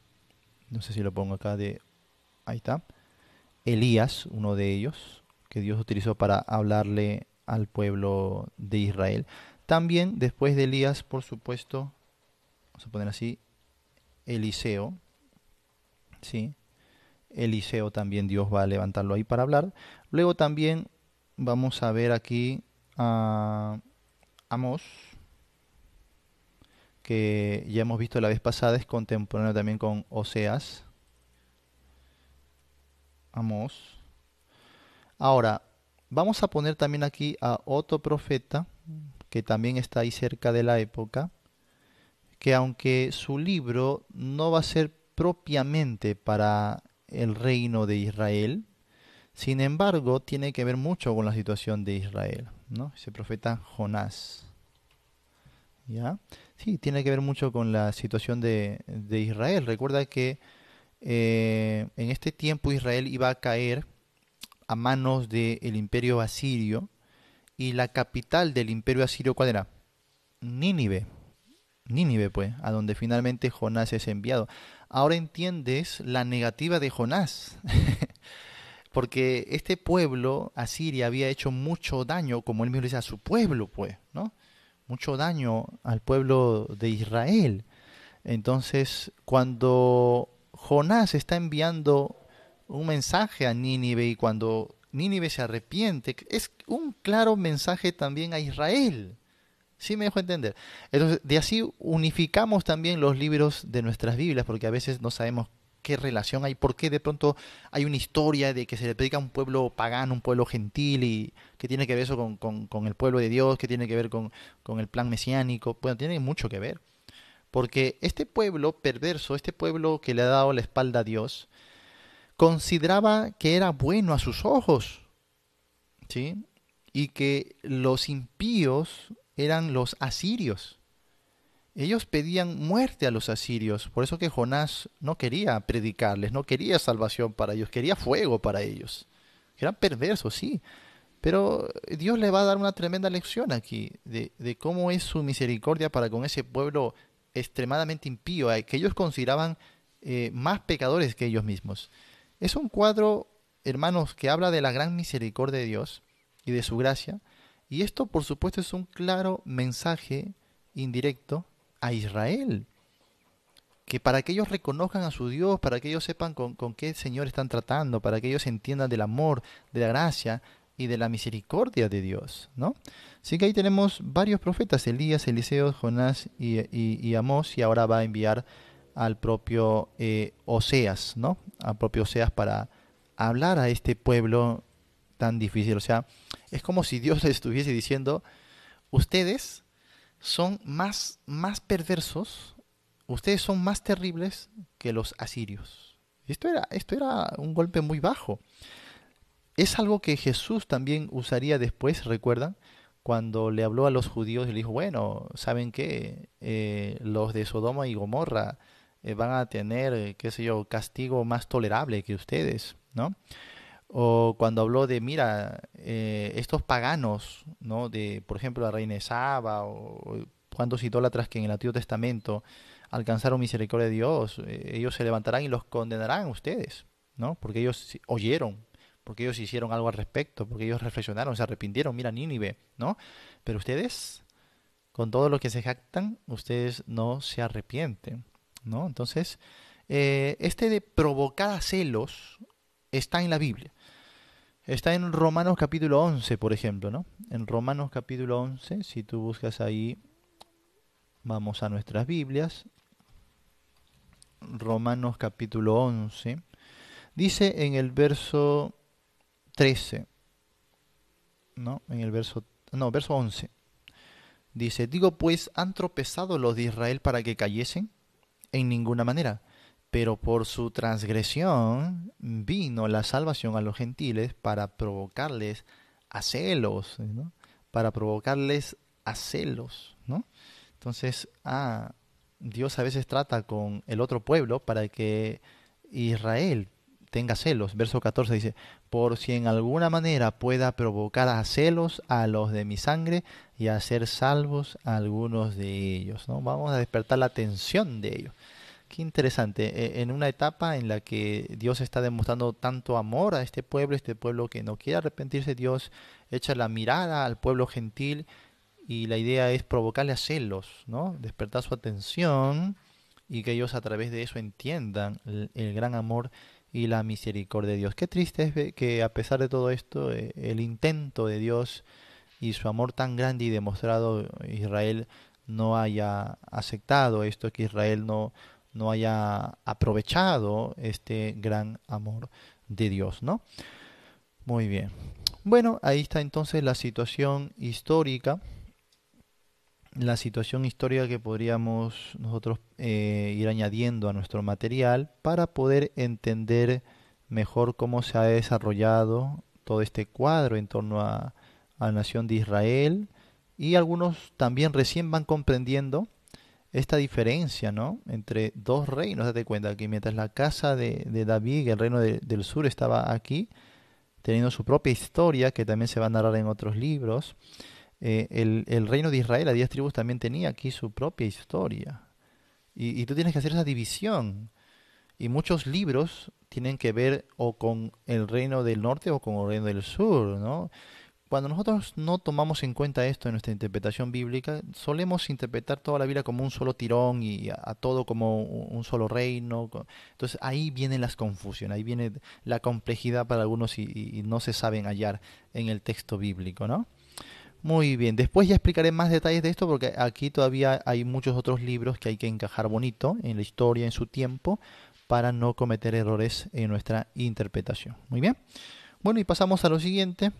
no sé si lo pongo acá de... Ahí está. Elías, uno de ellos, que Dios utilizó para hablarle al pueblo de Israel. También después de Elías, por supuesto, vamos a poner así, Eliseo, ¿sí? Eliseo también Dios va a levantarlo ahí para hablar. Luego también vamos a ver aquí a Amos, que ya hemos visto la vez pasada, es contemporáneo también con Oseas. Amos. Ahora, vamos a poner también aquí a otro profeta, que también está ahí cerca de la época, que aunque su libro no va a ser propiamente para el reino de Israel, sin embargo, tiene que ver mucho con la situación de Israel, ¿no? Ese profeta Jonás. ¿Ya? Sí, tiene que ver mucho con la situación de, Israel. Recuerda que eh, en este tiempo Israel iba a caer a manos del imperio asirio y la capital del imperio asirio, ¿cuál era? Nínive. Nínive, pues, a donde finalmente Jonás es enviado ahora entiendes la negativa de Jonás. Porque este pueblo, Asiria, había hecho mucho daño, como él mismo dice, a su pueblo, pues, ¿no? Mucho daño al pueblo de Israel. Entonces, cuando Jonás está enviando un mensaje a Nínive y cuando Nínive se arrepiente, es un claro mensaje también a Israel. Sí me dejo entender. Entonces, de así unificamos también los libros de nuestras Biblias, porque a veces no sabemos qué relación hay, por qué de pronto hay una historia de que se le predica a un pueblo pagano, un pueblo gentil, y que tiene que ver eso con, el pueblo de Dios, que tiene que ver con, con el plan mesiánico. Bueno, tiene mucho que ver. Porque este pueblo perverso, este pueblo que le ha dado la espalda a Dios, consideraba que era bueno a sus ojos. ¿Sí? Y que los impíos eran los asirios. Ellos pedían muerte a los asirios, por eso que Jonás no quería predicarles, no quería salvación para ellos, quería fuego para ellos. Eran perversos, sí, pero Dios le va a dar una tremenda lección aquí de, cómo es su misericordia para con ese pueblo extremadamente impío, eh, que ellos consideraban eh, más pecadores que ellos mismos. Es un cuadro, hermanos, que habla de la gran misericordia de Dios y de su gracia, y esto, por supuesto, es un claro mensaje indirecto a Israel. Que para que ellos reconozcan a su Dios, para que ellos sepan con, qué Señor están tratando, para que ellos entiendan del amor, de la gracia, y de la misericordia de Dios, ¿no? Así que ahí tenemos varios profetas, Elías, Eliseo, Jonás y, y, y Amós, y ahora va a enviar al propio eh, Oseas, ¿no? Al propio Oseas para hablar a este pueblo tan difícil. O sea, es como si Dios le estuviese diciendo, ustedes son más, más perversos, ustedes son más terribles que los asirios. Esto era, esto era un golpe muy bajo. Es algo que Jesús también usaría después, recuerdan, cuando le habló a los judíos y le dijo, bueno, ¿saben qué? Eh, los de Sodoma y Gomorra eh, van a tener, qué sé yo, castigo más tolerable que ustedes, ¿no? o cuando habló de, mira, eh, estos paganos, ¿no? de, por ejemplo, la reina de Saba, o, cuantos idólatras que en el Antiguo Testamento alcanzaron misericordia de Dios, eh, ellos se levantarán y los condenarán a ustedes, ¿no? porque ellos oyeron, porque ellos hicieron algo al respecto, porque ellos reflexionaron, se arrepintieron, mira Nínive, ¿no? Pero ustedes, con todo lo que se jactan, ustedes no se arrepienten, ¿no? Entonces, eh, este de provocar a celos está en la Biblia. Está en Romanos capítulo 11, por ejemplo, ¿no? En Romanos capítulo 11, si tú buscas ahí, vamos a nuestras Biblias. Romanos capítulo 11. Dice en el verso 13, ¿no? En el verso, no, verso 11. Dice, digo pues, ¿han tropezado los de Israel para que cayesen? En ninguna manera pero por su transgresión vino la salvación a los gentiles para provocarles a celos, para provocarles a celos. ¿no? Entonces, ah, Dios a veces trata con el otro pueblo para que Israel tenga celos. Verso 14 dice, por si en alguna manera pueda provocar a celos a los de mi sangre y hacer salvos a algunos de ellos. ¿no? Vamos a despertar la atención de ellos. Qué interesante. Eh, en una etapa en la que Dios está demostrando tanto amor a este pueblo, este pueblo que no quiere arrepentirse, Dios echa la mirada al pueblo gentil y la idea es provocarle a celos, ¿no? Despertar su atención y que ellos a través de eso entiendan el, el gran amor y la misericordia de Dios. Qué triste es que a pesar de todo esto, eh, el intento de Dios y su amor tan grande y demostrado Israel no haya aceptado esto, que Israel no, no haya aprovechado este gran amor de Dios, ¿no? Muy bien. Bueno, ahí está entonces la situación histórica, la situación histórica que podríamos nosotros eh, ir añadiendo a nuestro material para poder entender mejor cómo se ha desarrollado todo este cuadro en torno a la nación de Israel y algunos también recién van comprendiendo esta diferencia ¿no? entre dos reinos. Date cuenta que mientras la casa de, de David, el reino del sur, estaba aquí, teniendo su propia historia, que también se va a narrar en otros libros, eh, el, el, reino de Israel, a diez tribus, también tenía aquí su propia historia. Y, y tú tienes que hacer esa división. Y muchos libros tienen que ver o con el reino del norte o con el reino del sur, ¿no? Cuando nosotros no tomamos en cuenta esto en nuestra interpretación bíblica, solemos interpretar toda la vida como un solo tirón y a, todo como un solo reino. Entonces ahí vienen las confusiones, ahí viene la complejidad para algunos y, no se saben hallar en el texto bíblico, ¿no? Muy bien, después ya explicaré más detalles de esto porque aquí todavía hay muchos otros libros que hay que encajar bonito en la historia, en su tiempo, para no cometer errores en nuestra interpretación. Muy bien. Bueno, y pasamos a lo siguiente,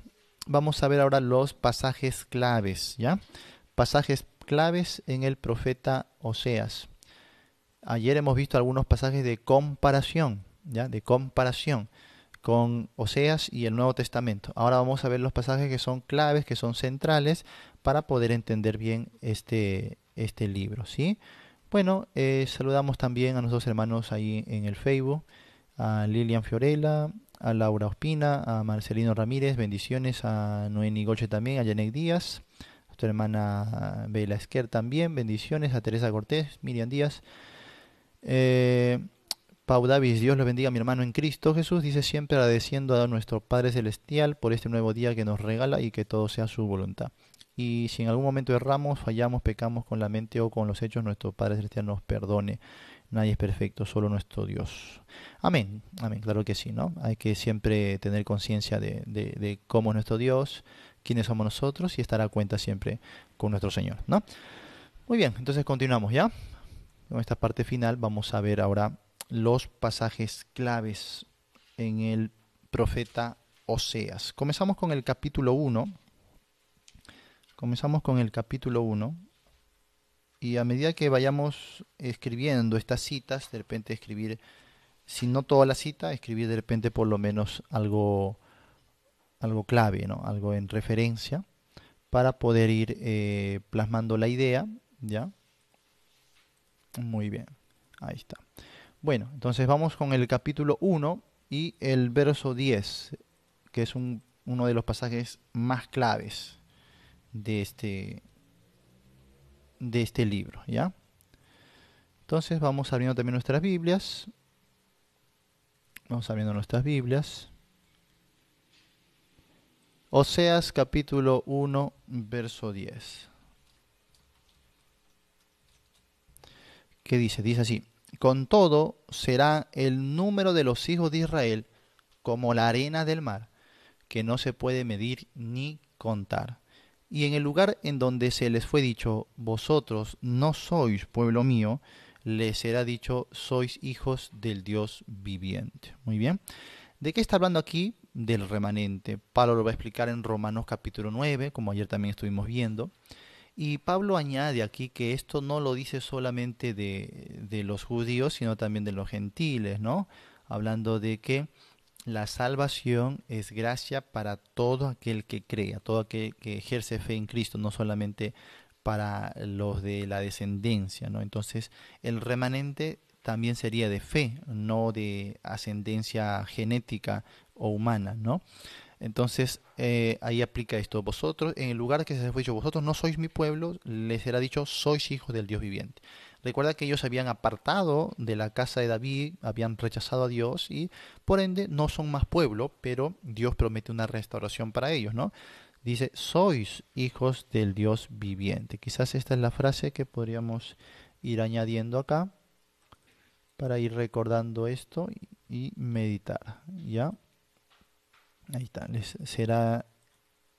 vamos a ver ahora los pasajes claves, ¿ya? Pasajes claves en el profeta Oseas. Ayer hemos visto algunos pasajes de comparación, ¿ya? De comparación con Oseas y el Nuevo Testamento. Ahora vamos a ver los pasajes que son claves, que son centrales para poder entender bien este, este libro, ¿sí? Bueno, eh, saludamos también a nuestros hermanos ahí en el Facebook, a Lilian Fiorella, a Laura Ospina, a Marcelino Ramírez, bendiciones, a Noé Goche también, a Yanek Díaz, a tu hermana Bela Esquer también, bendiciones, a Teresa Cortés, Miriam Díaz. Eh, Pau Davis, Dios los bendiga, mi hermano en Cristo Jesús, dice siempre agradeciendo a nuestro Padre Celestial por este nuevo día que nos regala y que todo sea su voluntad. Y si en algún momento erramos, fallamos, pecamos con la mente o con los hechos, nuestro Padre Celestial nos perdone. Nadie es perfecto, solo nuestro Dios. Amén, amén, claro que sí, ¿no? Hay que siempre tener conciencia de, cómo es nuestro Dios, quiénes somos nosotros y estar a cuenta siempre con nuestro Señor, ¿no? Muy bien, entonces continuamos ya. En esta parte final vamos a ver ahora los pasajes claves en el profeta Oseas. Comenzamos con el capítulo 1. Comenzamos con el capítulo 1 y a medida que vayamos escribiendo estas citas, de repente escribir, si no toda la cita, escribir de repente por lo menos algo, algo clave, ¿no? algo en referencia, para poder ir eh, plasmando la idea, ¿ya? Muy bien, ahí está. Bueno, entonces vamos con el capítulo 1 y el verso 10, que es un, uno de los pasajes más claves de este, de este libro, ¿ya? Entonces vamos abriendo también nuestras Biblias. Vamos abriendo nuestras Biblias. Oseas capítulo 1, verso 10. ¿Qué dice? Dice así, con todo será el número de los hijos de Israel como la arena del mar, que no se puede medir ni contar y en el lugar en donde se les fue dicho, vosotros no sois pueblo mío, les será dicho, sois hijos del Dios viviente. Muy bien. ¿De qué está hablando aquí? Del remanente. Pablo lo va a explicar en Romanos capítulo 9, como ayer también estuvimos viendo. Y Pablo añade aquí que esto no lo dice solamente de, de los judíos, sino también de los gentiles, ¿no? Hablando de que la salvación es gracia para todo aquel que crea, todo aquel que ejerce fe en Cristo, no solamente para los de la descendencia, ¿no? Entonces, el remanente también sería de fe, no de ascendencia genética o humana, ¿no? Entonces, eh, ahí aplica esto. Vosotros, en el lugar que se les fue dicho, vosotros no sois mi pueblo, les será dicho, sois hijos del Dios viviente. Recuerda que ellos habían apartado de la casa de David, habían rechazado a Dios y por ende no son más pueblo, pero Dios promete una restauración para ellos, ¿no? Dice, sois hijos del Dios viviente. Quizás esta es la frase que podríamos ir añadiendo acá para ir recordando esto y meditar, ¿ya? Ahí está, será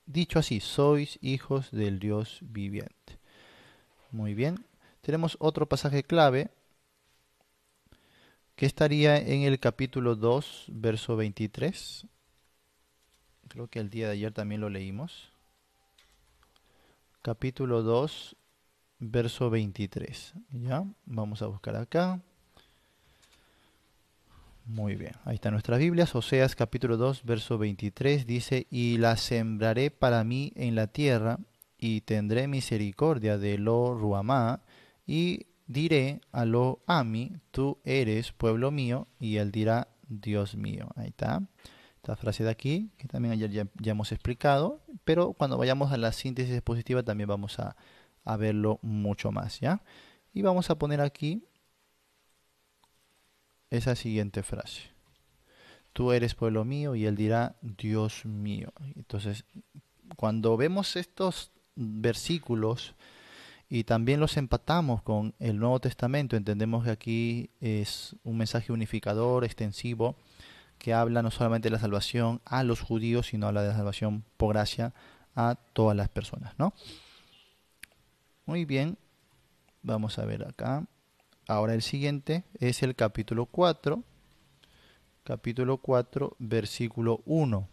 dicho así, sois hijos del Dios viviente. Muy bien, tenemos otro pasaje clave que estaría en el capítulo 2, verso 23. Creo que el día de ayer también lo leímos. Capítulo 2, verso 23. ¿Ya? Vamos a buscar acá. Muy bien, ahí está nuestra Biblia. Oseas capítulo 2, verso 23 dice, y la sembraré para mí en la tierra, y tendré misericordia de lo ruamá, y diré a lo ami, tú eres pueblo mío, y él dirá, Dios mío. Ahí está. Esta frase de aquí, que también ayer ya, ya hemos explicado, pero cuando vayamos a la síntesis expositiva también vamos a, verlo mucho más, ¿ya? Y vamos a poner aquí esa siguiente frase. Tú eres pueblo mío y él dirá, Dios mío. Entonces, cuando vemos estos versículos, y también los empatamos con el Nuevo Testamento. Entendemos que aquí es un mensaje unificador, extensivo, que habla no solamente de la salvación a los judíos, sino habla de la salvación por gracia a todas las personas, ¿no? Muy bien, vamos a ver acá. Ahora el siguiente es el capítulo 4, capítulo 4, versículo 1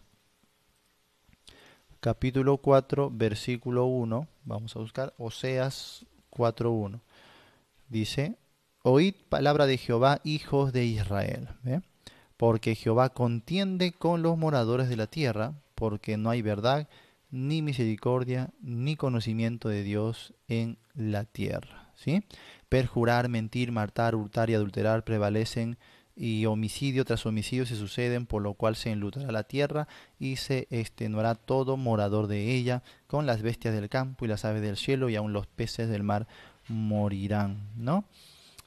capítulo 4, versículo 1. Vamos a buscar Oseas 4.1. Dice, oíd palabra de Jehová, hijos de Israel, porque Jehová contiende con los moradores de la tierra, porque no hay verdad, ni misericordia, ni conocimiento de Dios en la tierra. ¿sí? Perjurar, mentir, matar, hurtar y adulterar prevalecen y homicidio tras homicidio se suceden, por lo cual se enlutará la tierra y se extenuará todo morador de ella, con las bestias del campo y las aves del cielo y aún los peces del mar morirán, ¿no?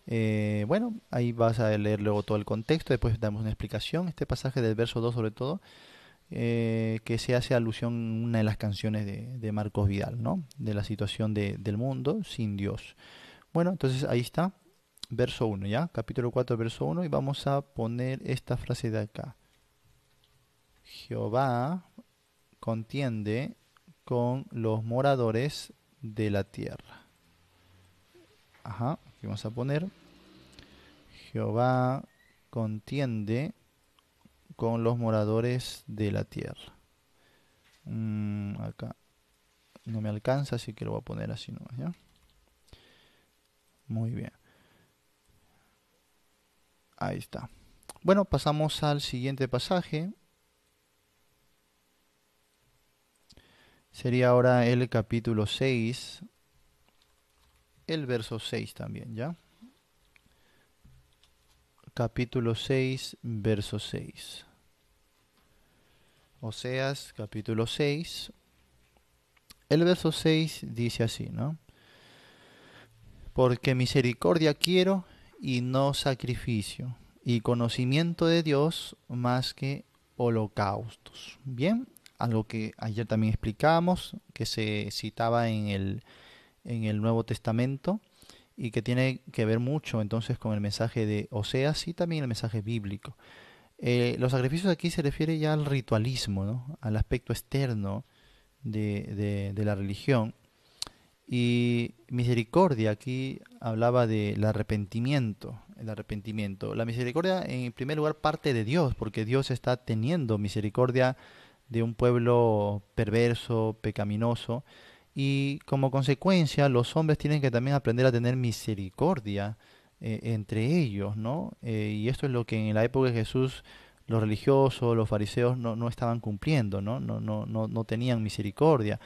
Eh, bueno, ahí vas a leer luego todo el contexto, después damos una explicación, este pasaje del verso 2 sobre todo, eh, que se hace alusión a una de las canciones de, Marcos Vidal, ¿no? De la situación del mundo sin Dios. Bueno, entonces ahí está verso 1, ¿ya? Capítulo 4, verso 1, y vamos a poner esta frase de acá. Jehová contiende con los moradores de la tierra. Ajá, aquí vamos a poner. Jehová contiende con los moradores de la tierra. Mm, acá no me alcanza, así que lo voy a poner así nomás, ¿ya? Muy bien. Ahí está. Bueno, pasamos al siguiente pasaje. Sería ahora el capítulo 6, el verso 6 también, ¿ya? Capítulo 6, verso 6. O sea, capítulo 6. El verso 6 dice así, ¿no? Porque misericordia quiero y no sacrificio, y conocimiento de Dios más que holocaustos. Bien, algo que ayer también explicamos, que se citaba en el, en el Nuevo Testamento y que tiene que ver mucho entonces con el mensaje de Oseas y también el mensaje bíblico. Eh, los sacrificios aquí se refiere ya al ritualismo, ¿no? al aspecto externo de la religión y misericordia, aquí hablaba del arrepentimiento, el arrepentimiento. La misericordia en primer lugar parte de Dios, porque Dios está teniendo misericordia de un pueblo perverso, pecaminoso, y como consecuencia los hombres tienen que también aprender a tener misericordia eh, entre ellos, ¿no? Eh, y esto es lo que en la época de Jesús los religiosos, los fariseos no, no estaban cumpliendo, ¿no? No, no, no, no tenían misericordia.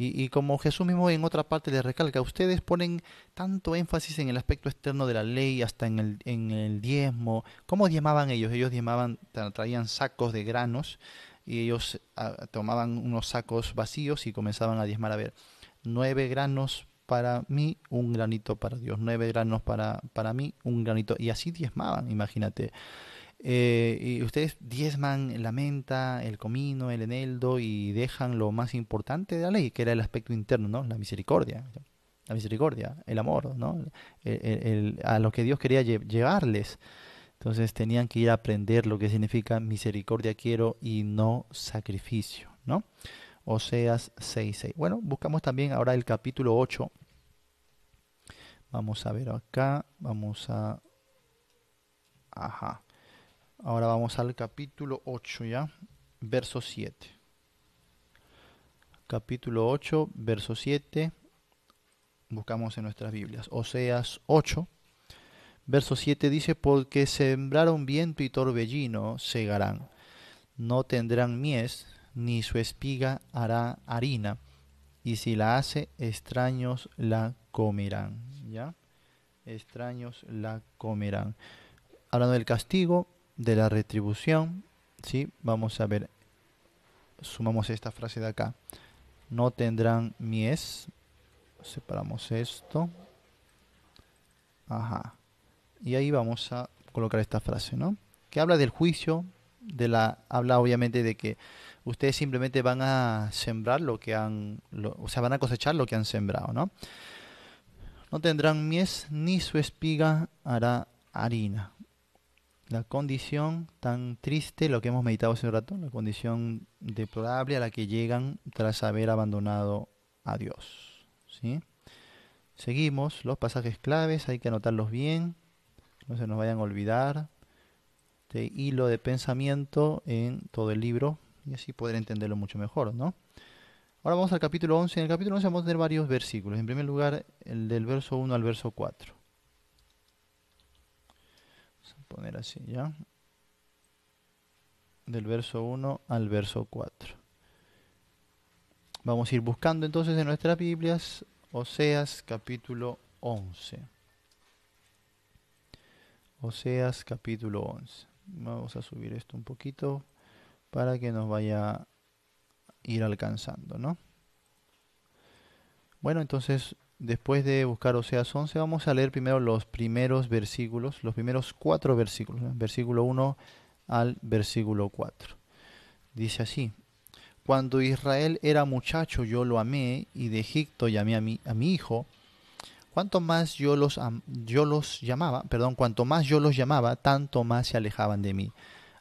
Y, como Jesús mismo en otra parte le recalca, ustedes ponen tanto énfasis en el aspecto externo de la ley, hasta en el, en el diezmo. ¿Cómo diezmaban ellos? Ellos diezmaban, traían sacos de granos y ellos ah, tomaban unos sacos vacíos y comenzaban a diezmar. A ver, nueve granos para mí, un granito para Dios, nueve granos para, para mí, un granito. Y así diezmaban, imagínate. Eh, y ustedes diezman la menta, el comino, el eneldo y dejan lo más importante de la ley, que era el aspecto interno, ¿no? La misericordia. La misericordia, el amor, ¿no? a lo que Dios quería llevarles, Entonces tenían que ir a aprender lo que significa misericordia quiero y no sacrificio, ¿no? Oseas 6.6. Bueno, buscamos también ahora el capítulo 8. Vamos a ver acá, vamos a... Ajá. Ahora vamos al capítulo 8 ya, verso 7. Capítulo 8, verso 7. Buscamos en nuestras Biblias. Oseas 8, verso 7 dice, porque sembraron viento y torbellino, segarán. No tendrán mies, ni su espiga hará harina, y si la hace, extraños la comerán. ¿Ya? Extraños la comerán. Hablando del castigo, de la retribución, ¿sí? Vamos a ver, sumamos esta frase de acá. No tendrán mies, separamos esto. Ajá. Y ahí vamos a colocar esta frase, ¿no? Que habla del juicio, de la habla obviamente de que ustedes simplemente van a sembrar lo que han, o sea, van a cosechar lo que han sembrado, ¿no? No tendrán mies ni su espiga hará harina la condición tan triste, lo que hemos meditado hace un rato, la condición deplorable a la que llegan tras haber abandonado a Dios. ¿sí? Seguimos los pasajes claves, hay que anotarlos bien, no se nos vayan a olvidar. Este hilo de pensamiento en todo el libro y así poder entenderlo mucho mejor, ¿no? Ahora vamos al capítulo 11. En el capítulo 11 vamos a tener varios versículos. En primer lugar, el del verso 1 al verso 4 poner así, ¿ya? Del verso 1 al verso 4. Vamos a ir buscando entonces en nuestras Biblias Oseas capítulo 11. Oseas capítulo 11. Vamos a subir esto un poquito para que nos vaya a ir alcanzando, ¿no? Bueno, entonces después de buscar Oseas 11, vamos a leer primero los primeros versículos, los primeros cuatro versículos, versículo 1 al versículo 4. Dice así, cuando Israel era muchacho yo lo amé y de Egipto llamé a mi, a mi hijo. Cuanto más yo los, yo los llamaba, perdón, cuanto más yo los llamaba, tanto más se alejaban de mí.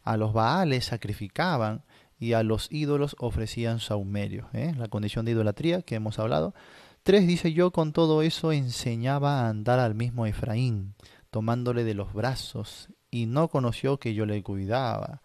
A los Baales sacrificaban y a los ídolos ofrecían saumerio. ¿eh? La condición de idolatría que hemos hablado 3 dice yo con todo eso enseñaba a andar al mismo Efraín, tomándole de los brazos, y no conoció que yo le cuidaba.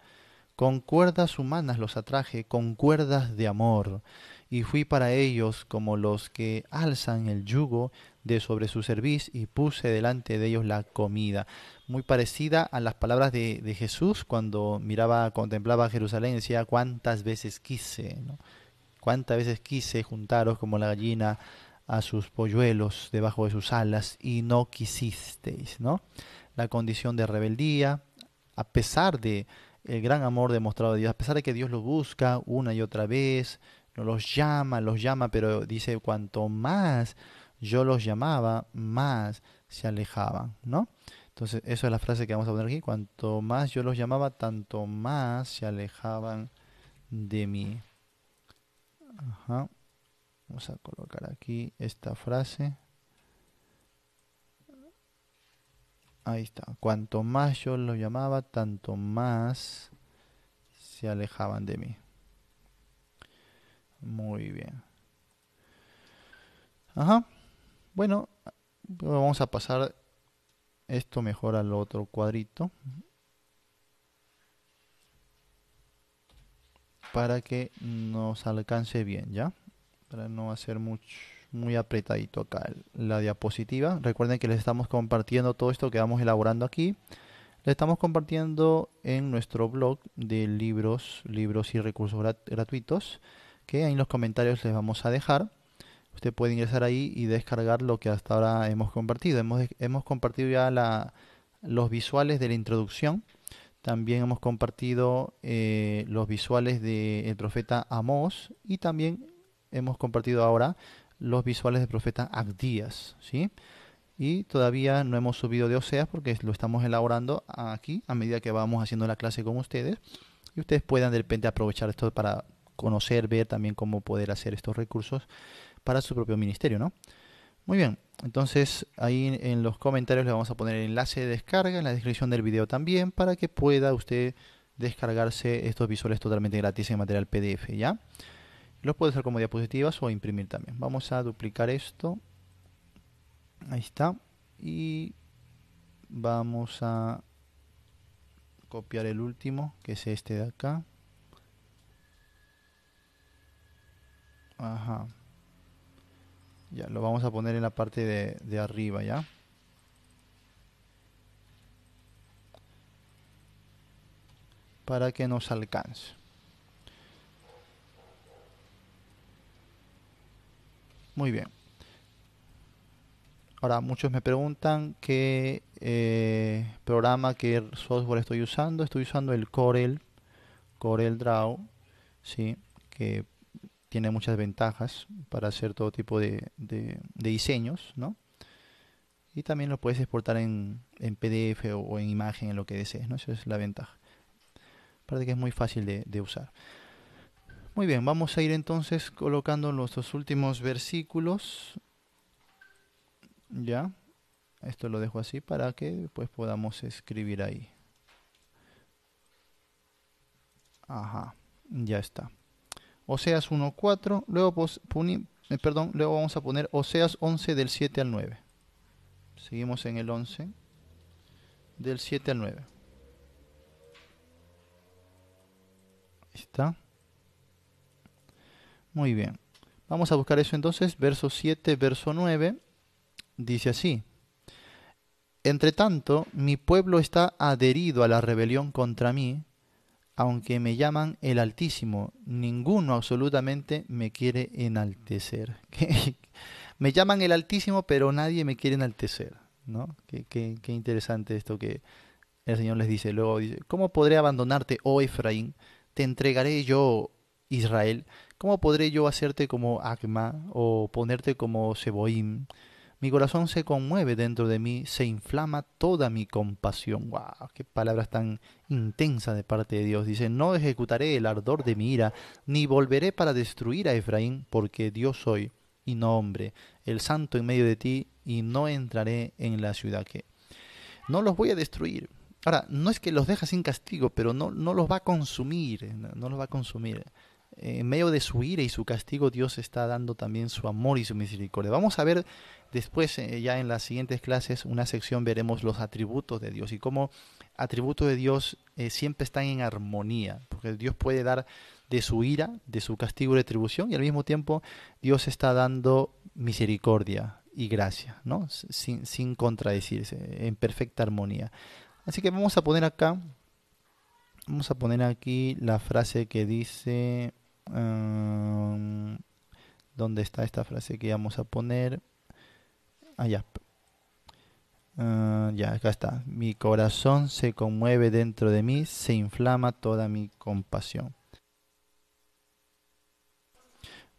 Con cuerdas humanas los atraje, con cuerdas de amor, y fui para ellos como los que alzan el yugo de sobre su cerviz y puse delante de ellos la comida. Muy parecida a las palabras de, de Jesús cuando miraba, contemplaba Jerusalén, y decía cuántas veces quise, cuántas veces quise juntaros como la gallina a sus polluelos debajo de sus alas y no quisisteis, ¿no? La condición de rebeldía, a pesar de el gran amor demostrado de Dios, a pesar de que Dios los busca una y otra vez, los llama, los llama, pero dice, cuanto más yo los llamaba, más se alejaban, ¿no? Entonces, eso es la frase que vamos a poner aquí, cuanto más yo los llamaba, tanto más se alejaban de mí. Ajá. Vamos a colocar aquí esta frase. Ahí está. Cuanto más yo lo llamaba, tanto más se alejaban de mí. Muy bien. Ajá. Bueno, vamos a pasar esto mejor al otro cuadrito. Para que nos alcance bien, ¿ya? para no hacer muy apretadito acá la diapositiva. Recuerden que les estamos compartiendo todo esto que vamos elaborando aquí. Le estamos compartiendo en nuestro blog de libros, libros y recursos gratuitos, que ahí en los comentarios les vamos a dejar. Usted puede ingresar ahí y descargar lo que hasta ahora hemos compartido. Hemos, compartido ya la, los visuales de la introducción. También hemos compartido eh, los visuales del el profeta Amós y también hemos compartido ahora los visuales del profeta Agdías, ¿sí? Y todavía no hemos subido de Oseas porque lo estamos elaborando aquí a medida que vamos haciendo la clase con ustedes. Y ustedes puedan de repente aprovechar esto para conocer, ver también cómo poder hacer estos recursos para su propio ministerio, ¿no? Muy bien, entonces ahí en los comentarios le vamos a poner el enlace de descarga en la descripción del video también para que pueda usted descargarse estos visuales totalmente gratis en material PDF, ¿ya? Los puedo hacer como diapositivas o imprimir también. Vamos a duplicar esto. Ahí está. Y vamos a copiar el último, que es este de acá. Ajá. Ya, lo vamos a poner en la parte de arriba, ¿ya? Para que nos alcance. Muy bien. Ahora, muchos me preguntan qué eh, programa, qué software estoy usando. Estoy usando el Corel, Corel Draw, ¿sí? que tiene muchas ventajas para hacer todo tipo de, diseños, ¿no? Y también lo puedes exportar en, en PDF o, en imagen, en lo que desees, ¿no? Esa es la ventaja. Parece que es muy fácil de, de usar. Muy bien, vamos a ir entonces colocando nuestros últimos versículos. Ya, esto lo dejo así para que pues podamos escribir ahí. Ajá, ya está. Oseas 1.4, luego, eh, luego vamos a poner Oseas 11 del 7 al 9. Seguimos en el 11, del 7 al 9. Ahí está. Muy bien. Vamos a buscar eso entonces. Verso 7, verso 9. Dice así. Entre tanto, mi pueblo está adherido a la rebelión contra mí, aunque me llaman el Altísimo, ninguno absolutamente me quiere enaltecer. me llaman el Altísimo, pero nadie me quiere enaltecer. ¿no? Qué, qué, interesante esto que el Señor les dice. Luego dice, ¿cómo podré abandonarte, oh Efraín? Te entregaré yo, Israel. ¿Cómo podré yo hacerte como Akma o ponerte como Seboim? Mi corazón se conmueve dentro de mí, se inflama toda mi compasión. ¡Wow! ¡Qué palabras tan intensas de parte de Dios! Dice, no ejecutaré el ardor de mi ira, ni volveré para destruir a Efraín, porque Dios soy y no hombre, el santo en medio de ti, y no entraré en la ciudad que... No los voy a destruir. Ahora, no es que los deja sin castigo, pero no, no los va a consumir, no los va a consumir en medio de su ira y su castigo, Dios está dando también su amor y su misericordia. Vamos a ver después, eh, ya en las siguientes clases, una sección veremos los atributos de Dios y cómo atributos de Dios eh, siempre están en armonía, porque Dios puede dar de su ira, de su castigo y retribución, y al mismo tiempo Dios está dando misericordia y gracia, ¿no? sin, sin contradecirse, en perfecta armonía. Así que vamos a poner acá, vamos a poner aquí la frase que dice Em, ¿Dónde está esta frase que vamos a poner? Allá. Ah, ya. Em, ya, acá está. Mi corazón se conmueve dentro de mí, se inflama toda mi compasión.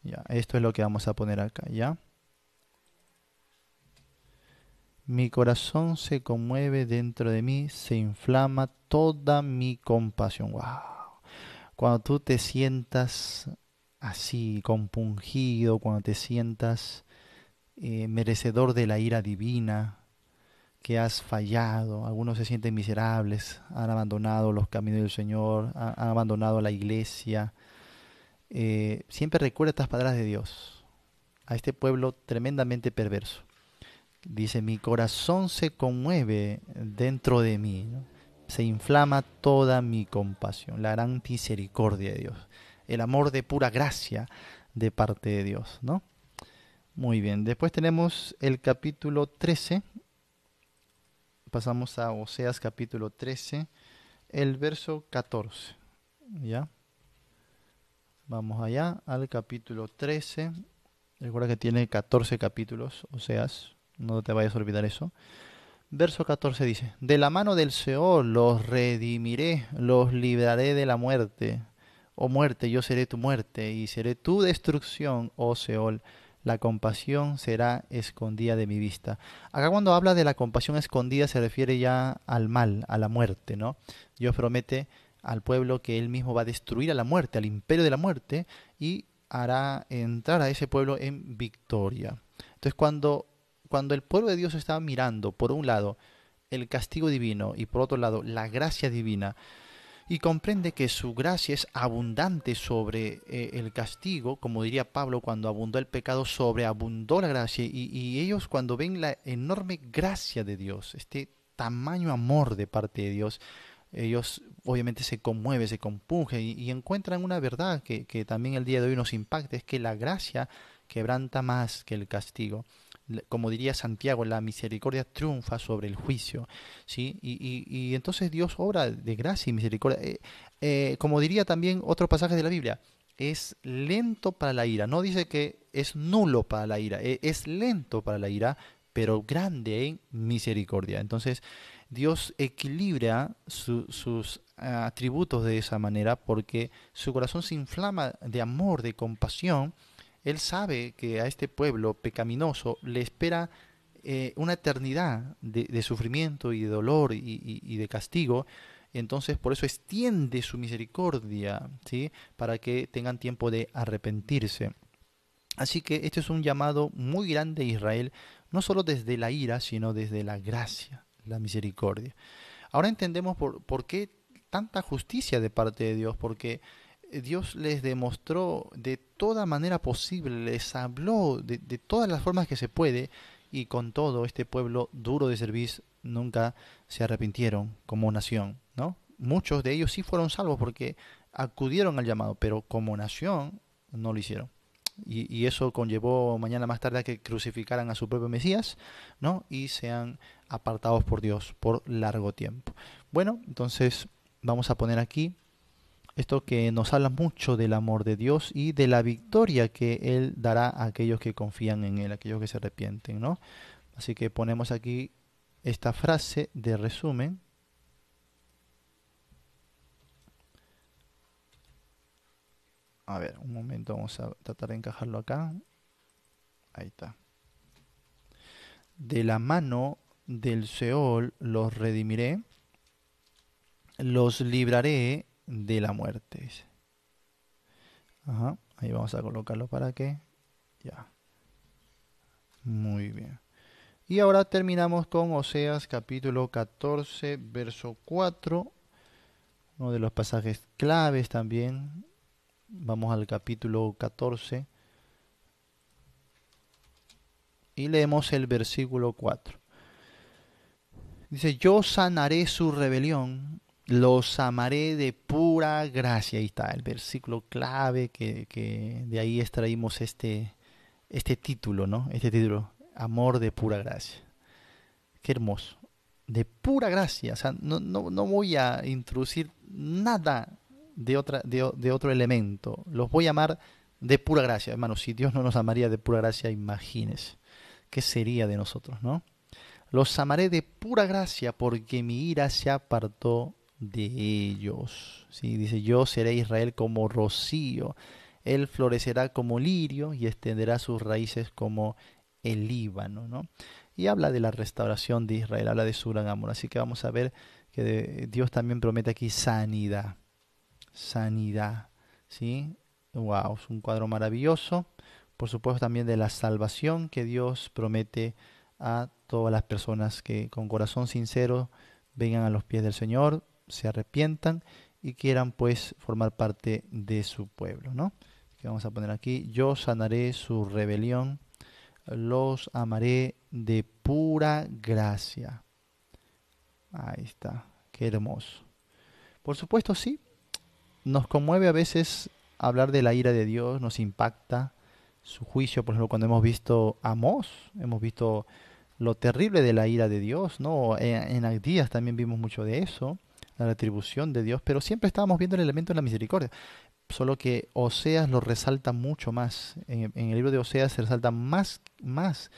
Ya, esto es lo que vamos a poner acá, ¿ya? Mi corazón se conmueve dentro de mí, se inflama toda mi compasión. ¡Wow! Cuando tú te sientas así, compungido, cuando te sientas eh, merecedor de la ira divina, que has fallado, algunos se sienten miserables, han abandonado los caminos del Señor, han, abandonado la iglesia. Eh, siempre recuerda estas palabras de Dios a este pueblo tremendamente perverso. Dice, mi corazón se conmueve dentro de mí se inflama toda mi compasión, la gran misericordia de Dios, el amor de pura gracia de parte de Dios, ¿no? Muy bien, después tenemos el capítulo 13. Pasamos a Oseas capítulo 13, el verso 14. ¿Ya? Vamos allá al capítulo 13. Recuerda que tiene 14 capítulos, Oseas, no te vayas a olvidar eso. Verso 14 dice, de la mano del Seol los redimiré, los libraré de la muerte. Oh muerte, yo seré tu muerte y seré tu destrucción, oh Seol. La compasión será escondida de mi vista. Acá cuando habla de la compasión escondida se refiere ya al mal, a la muerte, ¿no? Dios promete al pueblo que él mismo va a destruir a la muerte, al imperio de la muerte, y hará entrar a ese pueblo en victoria. Entonces cuando cuando el pueblo de Dios estaba mirando, por un lado, el castigo divino y por otro lado, la gracia divina, y comprende que su gracia es abundante sobre eh, el castigo, como diría Pablo, cuando abundó el pecado, sobreabundó la gracia, y, ellos cuando ven la enorme gracia de Dios, este tamaño amor de parte de Dios, ellos obviamente se conmueven, se compungen y, encuentran una verdad que, que, también el día de hoy nos impacta, es que la gracia quebranta más que el castigo como diría Santiago, la misericordia triunfa sobre el juicio. ¿sí? Y, entonces Dios obra de gracia y misericordia. Eh, eh, como diría también otro pasaje de la Biblia, es lento para la ira. No dice que es nulo para la ira, eh, es lento para la ira, pero grande en misericordia. Entonces Dios equilibra sus atributos de esa manera porque su corazón se inflama de amor, de compasión él sabe que a este pueblo pecaminoso le espera eh, una eternidad de, sufrimiento y de dolor y, de castigo. Entonces, por eso extiende su misericordia, ¿sí? Para que tengan tiempo de arrepentirse. Así que este es un llamado muy grande a Israel, no solo desde la ira, sino desde la gracia, la misericordia. Ahora entendemos por, por qué tanta justicia de parte de Dios, porque eh, Dios les demostró de toda manera posible, les habló de, todas las formas que se puede, y con todo este pueblo duro de servir nunca se arrepintieron como nación, ¿no? Muchos de ellos sí fueron salvos porque acudieron al llamado, pero como nación no lo hicieron. Y, eso conllevó mañana más tarde a que crucificaran a su propio Mesías, ¿no? Y sean apartados por Dios por largo tiempo. Bueno, entonces vamos a poner aquí esto que nos habla mucho del amor de Dios y de la victoria que Él dará a aquellos que confían en Él, a aquellos que se arrepienten, ¿no? Así que ponemos aquí esta frase de resumen. A ver, un momento, vamos a tratar de encajarlo acá. Ahí está. De la mano del Seol los redimiré, los libraré de la muerte. ahí vamos a colocarlo para que. Ya. Muy bien. Y ahora terminamos con Oseas capítulo 14, verso 4. Uno de los pasajes claves también. Vamos al capítulo 14. Y leemos el versículo 4. Dice, yo sanaré su rebelión los amaré de pura gracia. Ahí está el versículo clave que, de ahí extraímos este, este título, ¿no? Este título, Amor de pura gracia. Qué hermoso. De pura gracia. O sea, no, no, voy a introducir nada de, otra, de, de, otro elemento. Los voy a amar de pura gracia. hermano. si Dios no nos amaría de pura gracia, imagines ¿Qué sería de nosotros, no? Los amaré de pura gracia porque mi ira se apartó de ellos. ¿sí? Dice, yo seré Israel como rocío, él florecerá como lirio y extenderá sus raíces como el Líbano. Y habla de la restauración de Israel, habla de su gran amor. Así que vamos a ver que Dios también promete aquí sanidad. Sanidad. ¿sí? Wow, es un cuadro maravilloso. Por supuesto también de la salvación que Dios promete a todas las personas que con corazón sincero vengan a los pies del Señor, se arrepientan y quieran pues formar parte de su pueblo, ¿no? Que vamos a poner aquí, yo sanaré su rebelión, los amaré de pura gracia. Ahí está, qué hermoso. Por supuesto, sí, nos conmueve a veces hablar de la ira de Dios, nos impacta su juicio, por ejemplo, cuando hemos visto a Mos, hemos visto lo terrible de la ira de Dios, ¿no? En, en también vimos mucho de eso la retribución de Dios, pero siempre estábamos viendo el elemento de la misericordia, solo que Oseas lo resalta mucho más. En, el libro de Oseas se resalta más, más,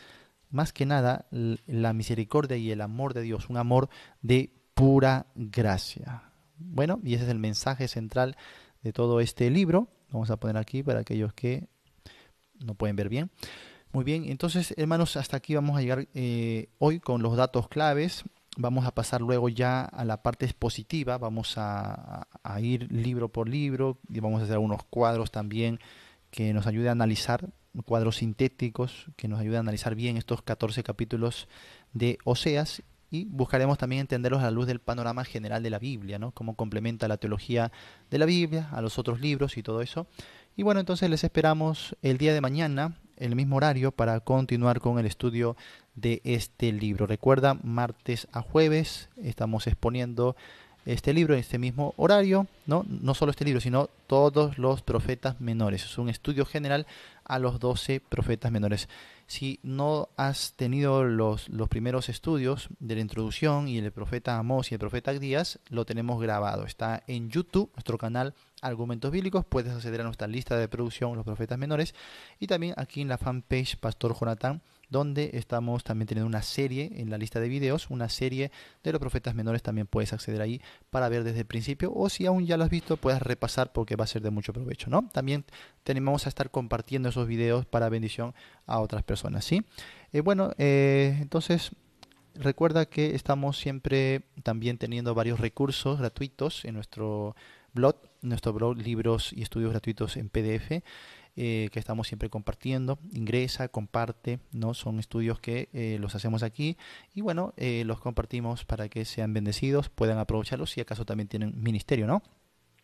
más que nada la misericordia y el amor de Dios, un amor de pura gracia. Bueno, y ese es el mensaje central de todo este libro. Vamos a poner aquí para aquellos que no pueden ver bien. Muy bien, entonces hermanos, hasta aquí vamos a llegar eh, hoy con los datos claves vamos a pasar luego ya a la parte expositiva, vamos a, ir libro por libro y vamos a hacer unos cuadros también que nos ayude a analizar, cuadros sintéticos que nos ayuden a analizar bien estos 14 capítulos de Oseas y buscaremos también entenderlos a la luz del panorama general de la Biblia, ¿no? Cómo complementa la teología de la Biblia a los otros libros y todo eso. Y bueno, entonces les esperamos el día de mañana el mismo horario para continuar con el estudio de este libro. Recuerda, martes a jueves estamos exponiendo este libro en este mismo horario, ¿no? No solo este libro, sino todos los profetas menores. Es un estudio general a los 12 profetas menores si no has tenido los, primeros estudios de la introducción y el profeta Amos y el profeta Díaz, lo tenemos grabado. Está en YouTube, nuestro canal Argumentos Bíblicos. Puedes acceder a nuestra lista de producción Los Profetas Menores y también aquí en la fanpage Pastor Jonathan donde estamos también teniendo una serie en la lista de videos, una serie de los profetas menores, también puedes acceder ahí para ver desde el principio o si aún ya lo has visto, puedes repasar porque va a ser de mucho provecho, ¿no? También tenemos a estar compartiendo esos videos para bendición a otras personas, ¿sí? Eh, bueno, eh, entonces recuerda que estamos siempre también teniendo varios recursos gratuitos en nuestro blog, nuestro blog libros y estudios gratuitos en PDF. Eh, que estamos siempre compartiendo. Ingresa, comparte, ¿no? Son estudios que eh, los hacemos aquí y bueno, eh, los compartimos para que sean bendecidos, puedan aprovecharlos si acaso también tienen ministerio, ¿no?